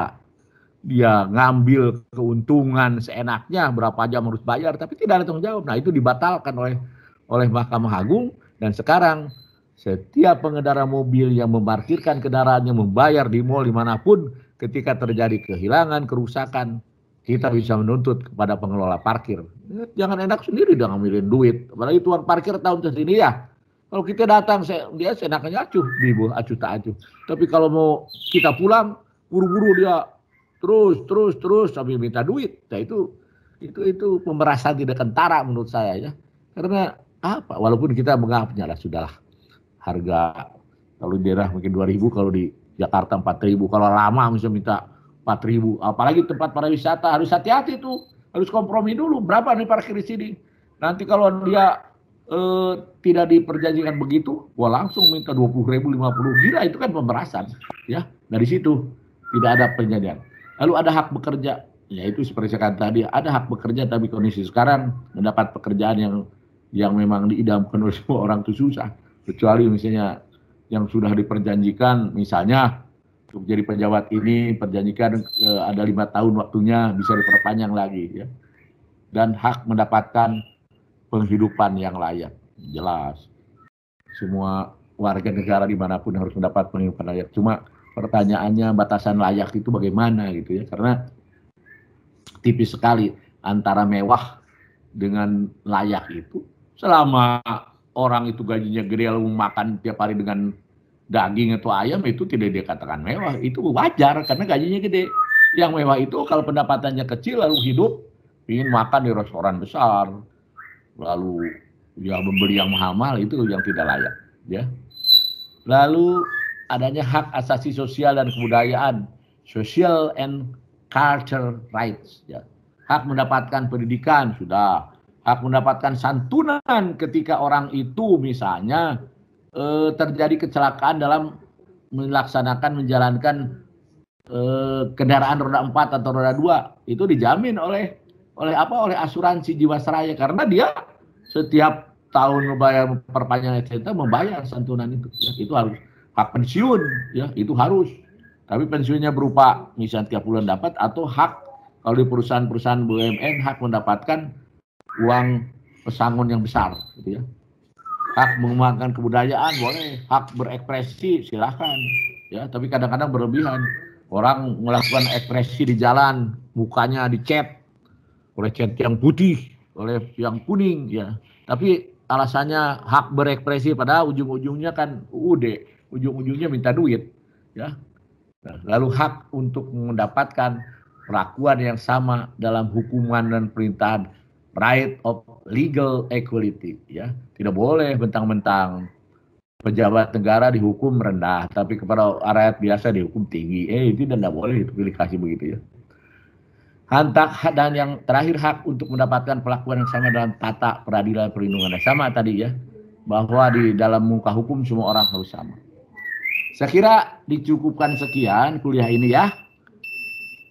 dia ngambil keuntungan seenaknya berapa jam harus bayar tapi tidak ada tanggung jawab. Nah, itu dibatalkan oleh oleh Mahkamah Agung dan sekarang setiap pengendara mobil yang memarkirkan kendaraannya membayar di mall dimanapun ketika terjadi kehilangan, kerusakan, kita bisa menuntut kepada pengelola parkir. Ya, jangan enak sendiri dong ngambilin duit. Apalagi tuan parkir tahun sini ya. Kalau kita datang, saya, dia senaknya acuh, ibu acuh tak acuh. Tapi kalau mau kita pulang, buru-buru dia terus, terus, terus sambil minta duit. Nah itu itu itu pemerasan tidak kentara menurut saya ya. Karena apa? Walaupun kita menganggapnya lah sudahlah harga kalau di daerah mungkin 2000 kalau di Jakarta 4000 kalau lama misalnya minta empat ribu, apalagi tempat pariwisata harus hati-hati tuh harus kompromi dulu berapa nih parkir di sini nanti kalau dia eh, tidak diperjanjikan begitu gua langsung minta dua puluh ribu lima puluh. gila itu kan pemerasan ya dari situ tidak ada penyediaan lalu ada hak bekerja ya itu seperti saya katakan tadi ada hak bekerja tapi kondisi sekarang mendapat pekerjaan yang yang memang diidamkan oleh semua orang itu susah kecuali misalnya yang sudah diperjanjikan misalnya jadi pejabat ini perjanjikan e, ada lima tahun waktunya bisa diperpanjang lagi ya dan hak mendapatkan penghidupan yang layak jelas semua warga negara dimanapun harus mendapat penghidupan layak cuma pertanyaannya batasan layak itu bagaimana gitu ya karena tipis sekali antara mewah dengan layak itu selama orang itu gajinya gede lalu makan tiap hari dengan daging atau ayam itu tidak dikatakan mewah, itu wajar karena gajinya gede. Yang mewah itu kalau pendapatannya kecil lalu hidup ingin makan di restoran besar, lalu ya membeli yang mahal-mahal itu yang tidak layak, ya. Lalu adanya hak asasi sosial dan kebudayaan, social and culture rights, ya. Hak mendapatkan pendidikan sudah, hak mendapatkan santunan ketika orang itu misalnya eh, terjadi kecelakaan dalam melaksanakan menjalankan eh, kendaraan roda 4 atau roda 2 itu dijamin oleh oleh apa oleh asuransi Jiwasraya karena dia setiap tahun membayar perpanjangan cinta membayar santunan itu ya, itu harus hak pensiun ya itu harus tapi pensiunnya berupa misalnya tiap bulan dapat atau hak kalau di perusahaan-perusahaan BUMN hak mendapatkan uang pesangon yang besar gitu ya hak mengembangkan kebudayaan boleh, hak berekspresi silahkan, ya. Tapi kadang-kadang berlebihan. Orang melakukan ekspresi di jalan, mukanya dicet oleh cat yang putih, oleh yang kuning, ya. Tapi alasannya hak berekspresi padahal ujung-ujungnya kan UUD, ujung-ujungnya minta duit, ya. Lalu hak untuk mendapatkan perlakuan yang sama dalam hukuman dan perintahan right of legal equality ya tidak boleh mentang-mentang pejabat negara dihukum rendah tapi kepada rakyat biasa dihukum tinggi eh itu tidak boleh itu kasih begitu ya hantak dan yang terakhir hak untuk mendapatkan perlakuan yang sama dalam tata peradilan perlindungan yang sama tadi ya bahwa di dalam muka hukum semua orang harus sama saya kira dicukupkan sekian kuliah ini ya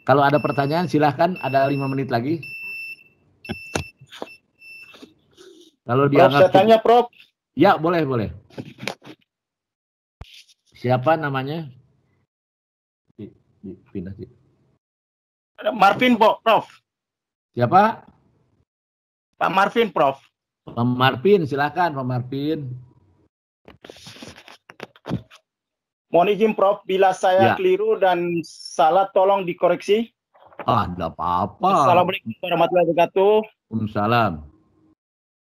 kalau ada pertanyaan silahkan ada lima menit lagi Kalau dia saya gitu- tanya Prof. Ya, boleh, boleh. Siapa namanya? Pindah sih. Ada Marvin, Prof. Siapa? Pak Marvin, Prof. Pak Marvin, silakan Pak Marvin. Mohon izin Prof, bila saya ya. keliru dan salah tolong dikoreksi. Ah, tidak apa-apa. Assalamualaikum warahmatullahi wabarakatuh. Waalaikumsalam.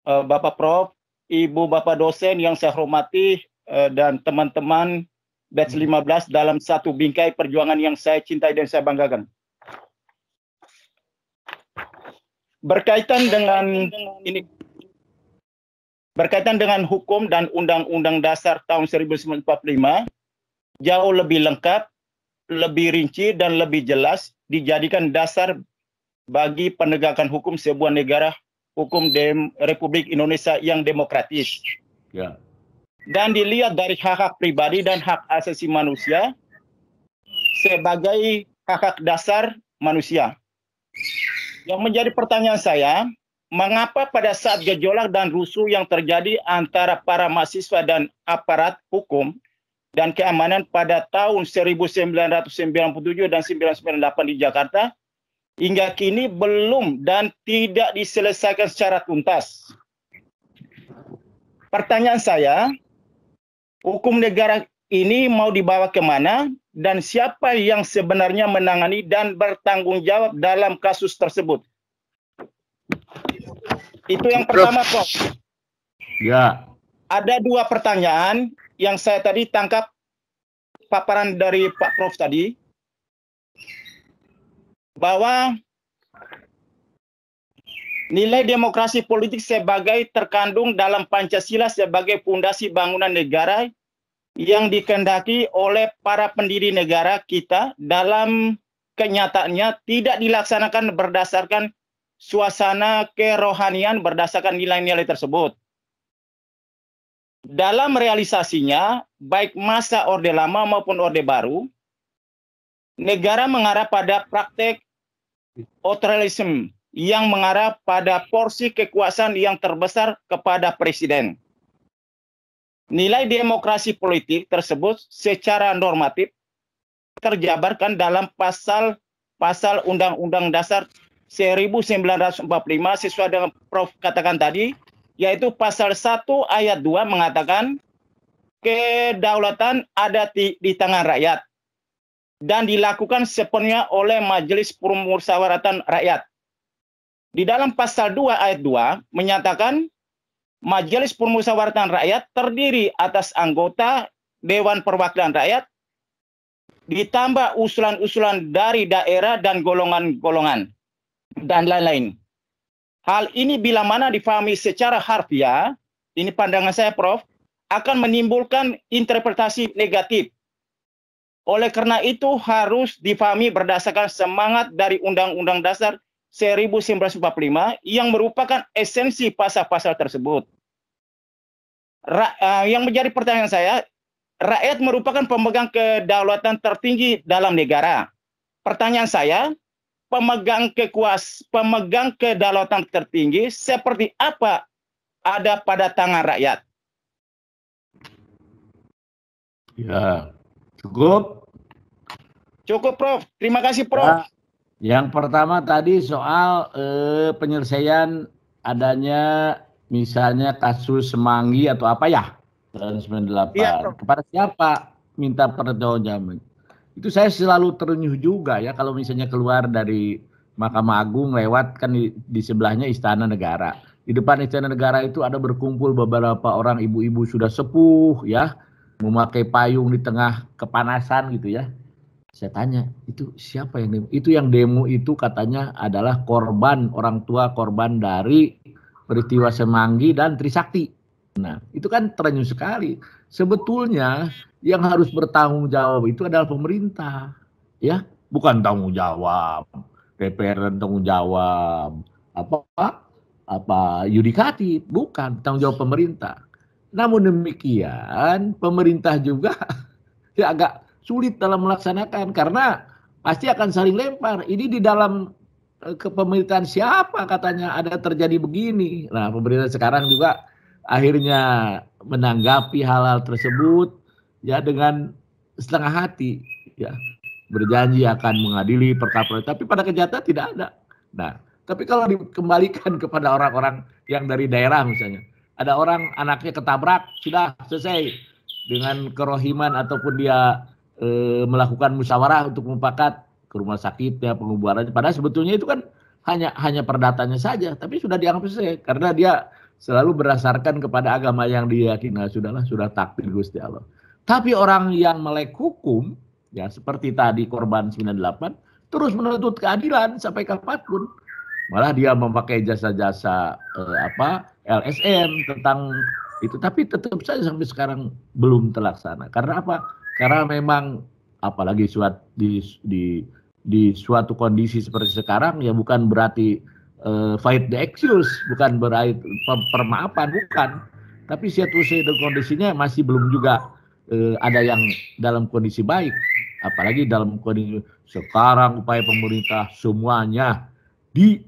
Eh, Bapak Prof, Ibu Bapak dosen yang saya hormati eh, dan teman-teman batch 15 hmm. dalam satu bingkai perjuangan yang saya cintai dan saya banggakan. Berkaitan dengan ini berkaitan dengan hukum dan undang-undang dasar tahun 1945 jauh lebih lengkap, lebih rinci dan lebih jelas dijadikan dasar bagi penegakan hukum sebuah negara hukum dem Republik Indonesia yang demokratis. Ya. Dan dilihat dari hak-hak pribadi dan hak asasi manusia sebagai hak-hak dasar manusia. Yang menjadi pertanyaan saya, mengapa pada saat gejolak dan rusuh yang terjadi antara para mahasiswa dan aparat hukum dan keamanan pada tahun 1997 dan 1998 di Jakarta, hingga kini belum dan tidak diselesaikan secara tuntas. Pertanyaan saya, hukum negara ini mau dibawa kemana dan siapa yang sebenarnya menangani dan bertanggung jawab dalam kasus tersebut? Itu yang pertama, Prof. Ya. Ada dua pertanyaan yang saya tadi tangkap paparan dari Pak Prof tadi bahwa nilai demokrasi politik sebagai terkandung dalam Pancasila sebagai fondasi bangunan negara yang dikendaki oleh para pendiri negara kita dalam kenyataannya tidak dilaksanakan berdasarkan suasana kerohanian berdasarkan nilai-nilai tersebut. Dalam realisasinya, baik masa Orde Lama maupun Orde Baru, negara mengarah pada praktek otoritarianisme yang mengarah pada porsi kekuasaan yang terbesar kepada presiden. Nilai demokrasi politik tersebut secara normatif terjabarkan dalam pasal pasal Undang-Undang Dasar 1945 sesuai dengan Prof katakan tadi yaitu pasal 1 ayat 2 mengatakan kedaulatan ada di, di tangan rakyat dan dilakukan sepenuhnya oleh Majelis Permusyawaratan Rakyat. Di dalam pasal 2 ayat 2 menyatakan Majelis Permusyawaratan Rakyat terdiri atas anggota Dewan Perwakilan Rakyat ditambah usulan-usulan dari daerah dan golongan-golongan dan lain-lain. Hal ini bila mana difahami secara harfiah, ini pandangan saya Prof, akan menimbulkan interpretasi negatif oleh karena itu harus difahami berdasarkan semangat dari Undang-Undang Dasar 1945 yang merupakan esensi pasal-pasal tersebut. Ra uh, yang menjadi pertanyaan saya, rakyat merupakan pemegang kedaulatan tertinggi dalam negara. Pertanyaan saya, pemegang kekuas, pemegang kedaulatan tertinggi seperti apa ada pada tangan rakyat? Ya, Cukup? Cukup, Prof. Terima kasih, Prof. Nah, Yang pertama tadi soal eh, penyelesaian adanya misalnya kasus Semanggi atau apa ya tahun 98 ya, kepada siapa minta pertanggungjawaban. Itu saya selalu terenyuh juga ya kalau misalnya keluar dari Mahkamah Agung lewat kan di, di sebelahnya Istana Negara. Di depan Istana Negara itu ada berkumpul beberapa orang ibu-ibu sudah sepuh ya memakai payung di tengah kepanasan gitu ya. Saya tanya, itu siapa yang demo? Itu yang demo itu katanya adalah korban orang tua korban dari peristiwa Semanggi dan Trisakti. Nah, itu kan terenyuh sekali. Sebetulnya yang harus bertanggung jawab itu adalah pemerintah, ya, bukan tanggung jawab DPR dan tanggung jawab apa apa yudikatif, bukan tanggung jawab pemerintah. Namun demikian, pemerintah juga ya agak sulit dalam melaksanakan karena pasti akan saling lempar. Ini di dalam eh, kepemerintahan siapa katanya ada terjadi begini. Nah, pemerintah sekarang juga akhirnya menanggapi hal-hal tersebut ya dengan setengah hati ya berjanji akan mengadili perkara tapi pada kenyataan tidak ada. Nah, tapi kalau dikembalikan kepada orang-orang yang dari daerah misalnya, ada orang anaknya ketabrak sudah selesai dengan kerohiman ataupun dia e, melakukan musyawarah untuk mufakat ke rumah sakitnya pengubaran padahal sebetulnya itu kan hanya hanya perdatanya saja tapi sudah dianggap selesai karena dia selalu berdasarkan kepada agama yang diyakini nah, sudahlah sudah takdir Gusti Allah tapi orang yang melek hukum ya seperti tadi korban 98 terus menuntut keadilan sampai kapanpun malah dia memakai jasa-jasa eh, apa LSM tentang itu tapi tetap saja sampai sekarang belum terlaksana karena apa karena memang apalagi suat di di di suatu kondisi seperti sekarang ya bukan berarti uh, fight the excuse bukan berarti permaafan bukan tapi situ kondisinya masih belum juga uh, ada yang dalam kondisi baik apalagi dalam kondisi sekarang upaya pemerintah semuanya di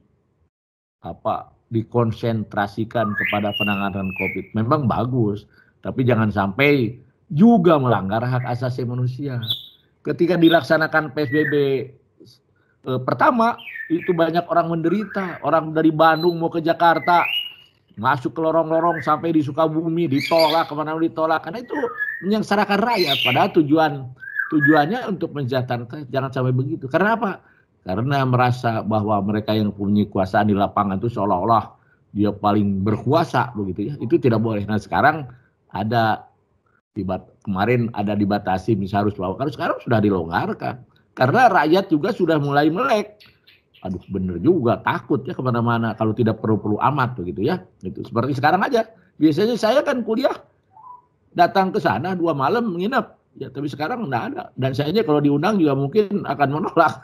apa dikonsentrasikan kepada penanganan COVID. Memang bagus, tapi jangan sampai juga melanggar hak asasi manusia. Ketika dilaksanakan PSBB eh, pertama, itu banyak orang menderita. Orang dari Bandung mau ke Jakarta, masuk ke lorong-lorong sampai di Sukabumi, ditolak, kemana mana ditolak. Karena itu menyengsarakan rakyat. Padahal tujuan tujuannya untuk menjahatan jangan sampai begitu. Karena apa? karena merasa bahwa mereka yang punya kekuasaan di lapangan itu seolah-olah dia paling berkuasa begitu ya itu tidak boleh nah sekarang ada tiba kemarin ada dibatasi misalnya harus bawa kalau sekarang sudah dilonggarkan karena rakyat juga sudah mulai melek aduh bener juga takut ya kemana-mana kalau tidak perlu-perlu amat begitu ya itu seperti sekarang aja biasanya saya kan kuliah datang ke sana dua malam menginap Ya, tapi sekarang enggak ada. Dan saya aja kalau diundang juga mungkin akan menolak.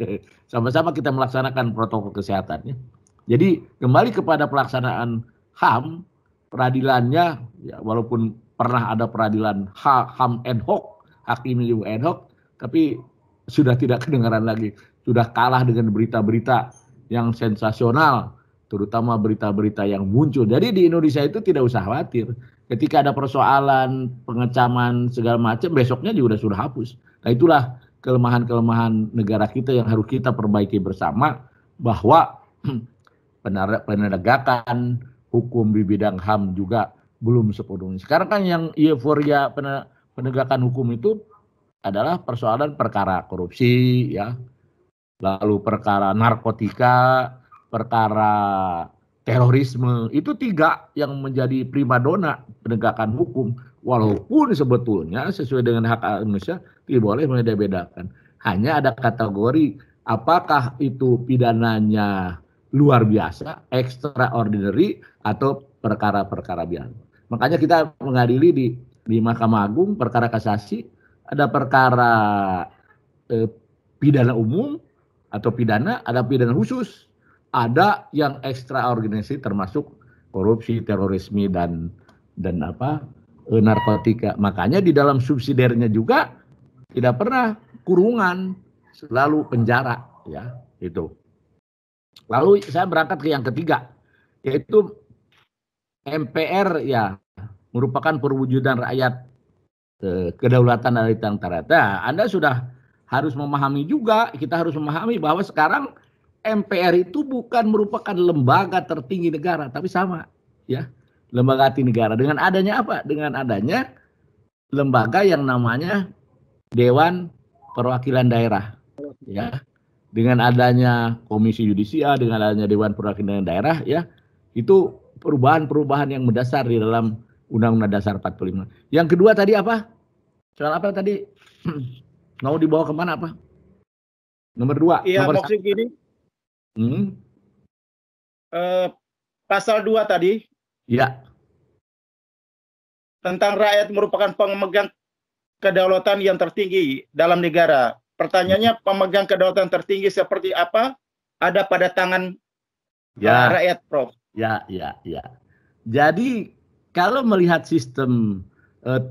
Sama-sama kita melaksanakan protokol kesehatannya. Jadi kembali kepada pelaksanaan HAM, peradilannya, ya, walaupun pernah ada peradilan HAM and HOK, hakim juga and HOK, tapi sudah tidak kedengaran lagi. Sudah kalah dengan berita-berita yang sensasional, terutama berita-berita yang muncul. Jadi di Indonesia itu tidak usah khawatir ketika ada persoalan pengecaman segala macam besoknya juga sudah hapus nah itulah kelemahan-kelemahan negara kita yang harus kita perbaiki bersama bahwa penegakan hukum di bidang HAM juga belum sepenuhnya. Sekarang kan yang euforia penegakan hukum itu adalah persoalan perkara korupsi ya, lalu perkara narkotika, perkara terorisme itu tiga yang menjadi primadona penegakan hukum walaupun sebetulnya sesuai dengan hak Indonesia tidak boleh membedakan bedakan hanya ada kategori apakah itu pidananya luar biasa extraordinary atau perkara-perkara biasa makanya kita mengadili di di Mahkamah Agung perkara kasasi ada perkara eh, pidana umum atau pidana ada pidana khusus ada yang ekstraordinasi termasuk korupsi, terorisme dan dan apa eh, narkotika. Makanya di dalam subsidernya juga tidak pernah kurungan, selalu penjara ya itu. Lalu saya berangkat ke yang ketiga yaitu MPR ya merupakan perwujudan rakyat eh, kedaulatan dari Tang Tarata. Nah, Anda sudah harus memahami juga, kita harus memahami bahwa sekarang MPR itu bukan merupakan lembaga tertinggi negara, tapi sama ya lembaga tinggi negara. Dengan adanya apa? Dengan adanya lembaga yang namanya Dewan Perwakilan Daerah, ya. Dengan adanya Komisi Yudisial, dengan adanya Dewan Perwakilan Daerah, ya, itu perubahan-perubahan yang mendasar di dalam Undang-Undang Dasar 45. Yang kedua tadi apa? Soal apa tadi? Mau dibawa kemana apa? Nomor dua. Iya, nomor maksud gini, Hmm. Uh, pasal 2 tadi. Ya. Tentang rakyat merupakan pemegang kedaulatan yang tertinggi dalam negara. Pertanyaannya hmm. pemegang kedaulatan tertinggi seperti apa? Ada pada tangan ya. Eh, rakyat, Prof. Ya, ya, ya. Jadi kalau melihat sistem eh,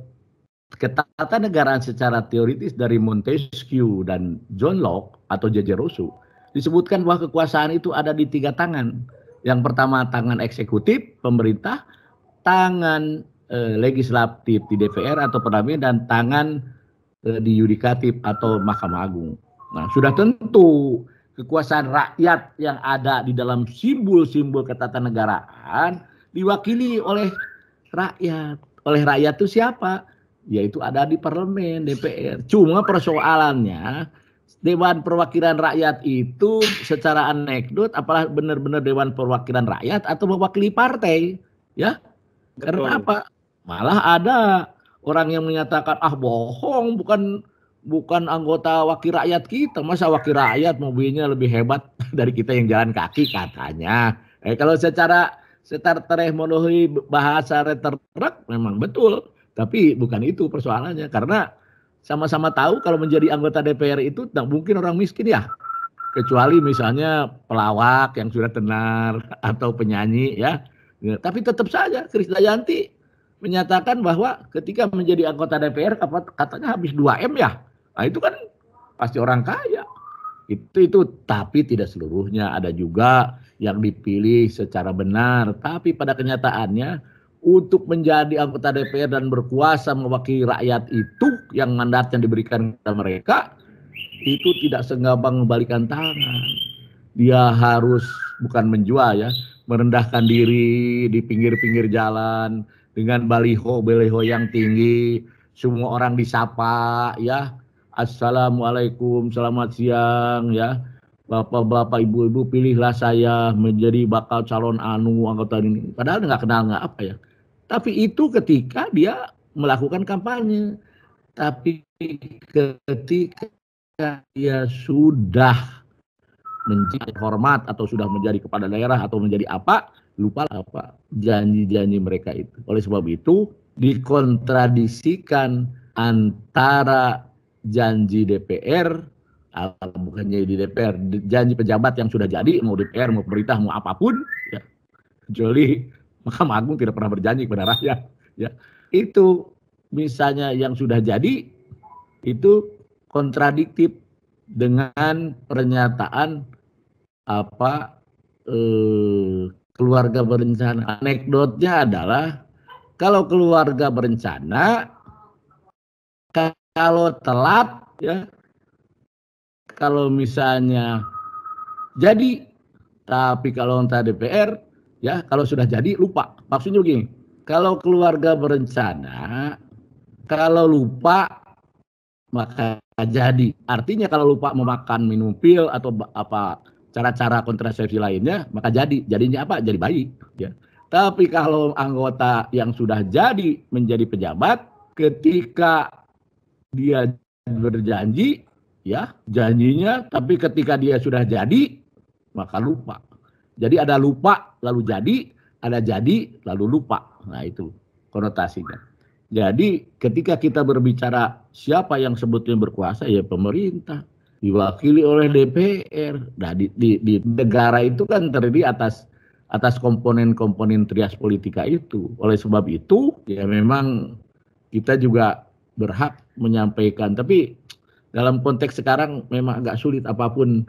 ketatanegaraan secara teoritis dari Montesquieu dan John Locke atau J.J. Rousseau, disebutkan bahwa kekuasaan itu ada di tiga tangan. Yang pertama tangan eksekutif pemerintah, tangan eh, legislatif di DPR atau parlemen dan tangan eh, di yudikatif atau Mahkamah Agung. Nah, sudah tentu kekuasaan rakyat yang ada di dalam simbol-simbol ketatanegaraan diwakili oleh rakyat. Oleh rakyat itu siapa? Yaitu ada di parlemen, DPR. Cuma persoalannya Dewan Perwakilan Rakyat itu secara anekdot apalah benar-benar Dewan Perwakilan Rakyat atau mewakili partai ya Betul. karena apa malah ada orang yang menyatakan ah bohong bukan bukan anggota wakil rakyat kita masa wakil rakyat mobilnya lebih hebat dari kita yang jalan kaki katanya eh kalau secara setar terehmologi bahasa retorik memang betul tapi bukan itu persoalannya karena sama-sama tahu kalau menjadi anggota DPR itu tidak mungkin orang miskin ya. Kecuali misalnya pelawak yang sudah tenar atau penyanyi ya. Tapi tetap saja Krisdayanti menyatakan bahwa ketika menjadi anggota DPR katanya habis 2M ya. Nah itu kan pasti orang kaya. Itu itu tapi tidak seluruhnya ada juga yang dipilih secara benar, tapi pada kenyataannya untuk menjadi anggota DPR dan berkuasa mewakili rakyat itu yang mandat yang diberikan kepada mereka itu tidak segampang membalikan tangan. Dia harus bukan menjual ya, merendahkan diri di pinggir-pinggir jalan dengan baliho-baliho yang tinggi, semua orang disapa ya. Assalamualaikum, selamat siang ya. Bapak-bapak, ibu-ibu pilihlah saya menjadi bakal calon anu anggota ini. Padahal nggak kenal nggak apa ya tapi itu ketika dia melakukan kampanye. Tapi ketika dia sudah menjadi hormat atau sudah menjadi kepada daerah atau menjadi apa, lupa apa janji-janji mereka itu. Oleh sebab itu dikontradisikan antara janji DPR bukan janji DPR, janji pejabat yang sudah jadi mau DPR mau pemerintah mau apapun ya. Mahkamah Agung tidak pernah berjanji kepada rakyat. Ya, itu misalnya yang sudah jadi itu kontradiktif dengan pernyataan apa eh, keluarga berencana. Anekdotnya adalah kalau keluarga berencana kalau telat ya kalau misalnya jadi tapi kalau entah DPR Ya, kalau sudah jadi lupa. Maksudnya begini, kalau keluarga berencana, kalau lupa maka jadi. Artinya kalau lupa memakan minum pil atau apa cara-cara kontrasepsi lainnya, maka jadi. Jadinya apa? Jadi bayi. Ya. Tapi kalau anggota yang sudah jadi menjadi pejabat, ketika dia berjanji, ya janjinya, tapi ketika dia sudah jadi, maka lupa. Jadi ada lupa lalu jadi, ada jadi lalu lupa. Nah itu konotasinya. Jadi ketika kita berbicara siapa yang sebetulnya berkuasa ya pemerintah diwakili oleh DPR. Nah di, di, di negara itu kan terdiri atas atas komponen-komponen trias politika itu. Oleh sebab itu ya memang kita juga berhak menyampaikan. Tapi dalam konteks sekarang memang agak sulit apapun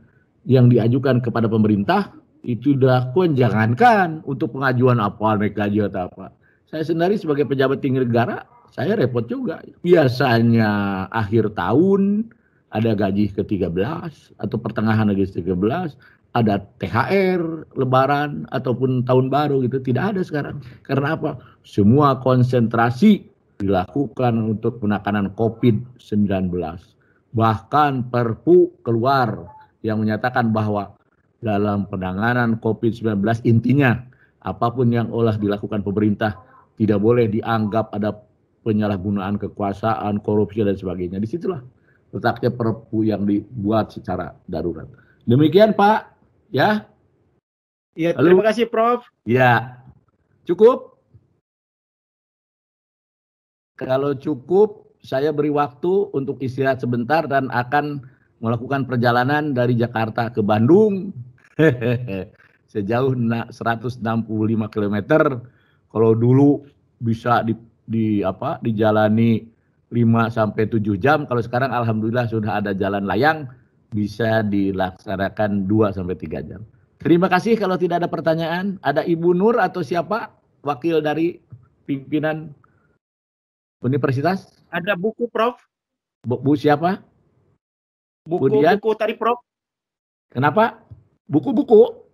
yang diajukan kepada pemerintah itu dilakukan jangankan untuk pengajuan apa naik gaji atau apa saya sendiri sebagai pejabat tinggi negara saya repot juga biasanya akhir tahun ada gaji ke-13 atau pertengahan gaji ke-13 ada THR lebaran ataupun tahun baru gitu tidak ada sekarang karena apa semua konsentrasi dilakukan untuk penekanan COVID-19 bahkan Perpu keluar yang menyatakan bahwa dalam penanganan COVID-19. Intinya, apapun yang olah dilakukan pemerintah tidak boleh dianggap ada penyalahgunaan kekuasaan, korupsi dan sebagainya. Disitulah letaknya perpu yang dibuat secara darurat. Demikian Pak, ya. Iya, terima kasih Prof. Ya. Cukup? Kalau cukup, saya beri waktu untuk istirahat sebentar dan akan melakukan perjalanan dari Jakarta ke Bandung Sejauh 165 km kalau dulu bisa di, di apa dijalani 5 sampai 7 jam kalau sekarang alhamdulillah sudah ada jalan layang bisa dilaksanakan 2 sampai 3 jam. Terima kasih kalau tidak ada pertanyaan, ada Ibu Nur atau siapa wakil dari pimpinan universitas? Ada buku Prof. Bu, bu siapa? Buku buku tadi Prof. Kenapa? Buku-buku.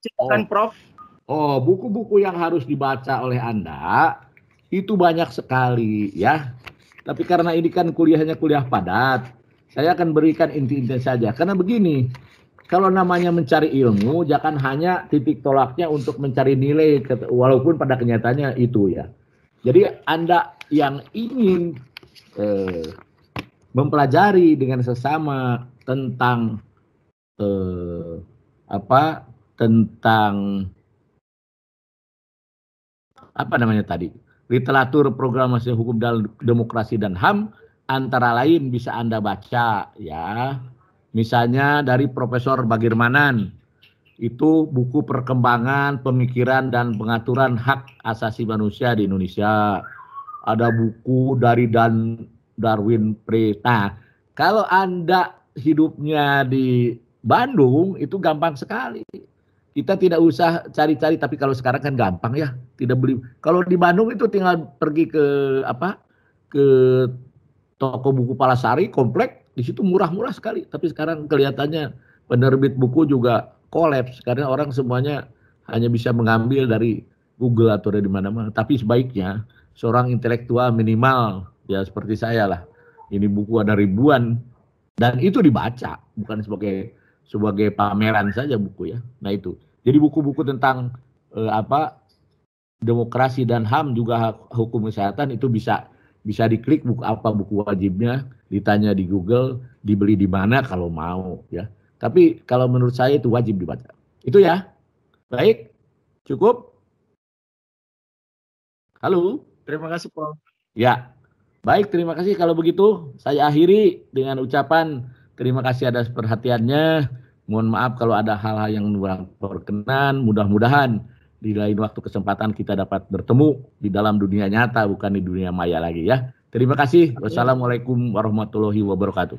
Silakan, oh. Prof. Oh, buku-buku yang harus dibaca oleh Anda itu banyak sekali ya. Tapi karena ini kan kuliahnya kuliah padat, saya akan berikan inti-inti saja. Karena begini, kalau namanya mencari ilmu, jangan hanya titik tolaknya untuk mencari nilai, walaupun pada kenyataannya itu ya. Jadi Anda yang ingin eh, mempelajari dengan sesama tentang eh, apa tentang apa namanya tadi literatur programasi hukum dalam demokrasi dan ham antara lain bisa anda baca ya misalnya dari Profesor Bagirmanan itu buku perkembangan pemikiran dan pengaturan hak asasi manusia di Indonesia ada buku dari Dan Darwin Pre nah, kalau anda hidupnya di Bandung itu gampang sekali. Kita tidak usah cari-cari, tapi kalau sekarang kan gampang ya, tidak beli. Kalau di Bandung itu tinggal pergi ke apa? Ke toko buku Palasari, komplek, di situ murah-murah sekali. Tapi sekarang kelihatannya penerbit buku juga kolaps karena orang semuanya hanya bisa mengambil dari Google atau dari mana-mana. Tapi sebaiknya seorang intelektual minimal ya seperti saya lah. Ini buku ada ribuan dan itu dibaca bukan sebagai sebagai pameran saja buku ya. Nah itu. Jadi buku-buku tentang e, apa demokrasi dan HAM juga hukum kesehatan itu bisa bisa diklik buku apa buku wajibnya, ditanya di Google, dibeli di mana kalau mau ya. Tapi kalau menurut saya itu wajib dibaca. Itu ya. Baik. Cukup. Halo. Terima kasih, Pak. Ya. Baik, terima kasih kalau begitu saya akhiri dengan ucapan terima kasih atas perhatiannya. Mohon maaf kalau ada hal-hal yang kurang berkenan. Mudah-mudahan di lain waktu kesempatan kita dapat bertemu di dalam dunia nyata bukan di dunia maya lagi ya. Terima kasih. Wassalamualaikum warahmatullahi wabarakatuh.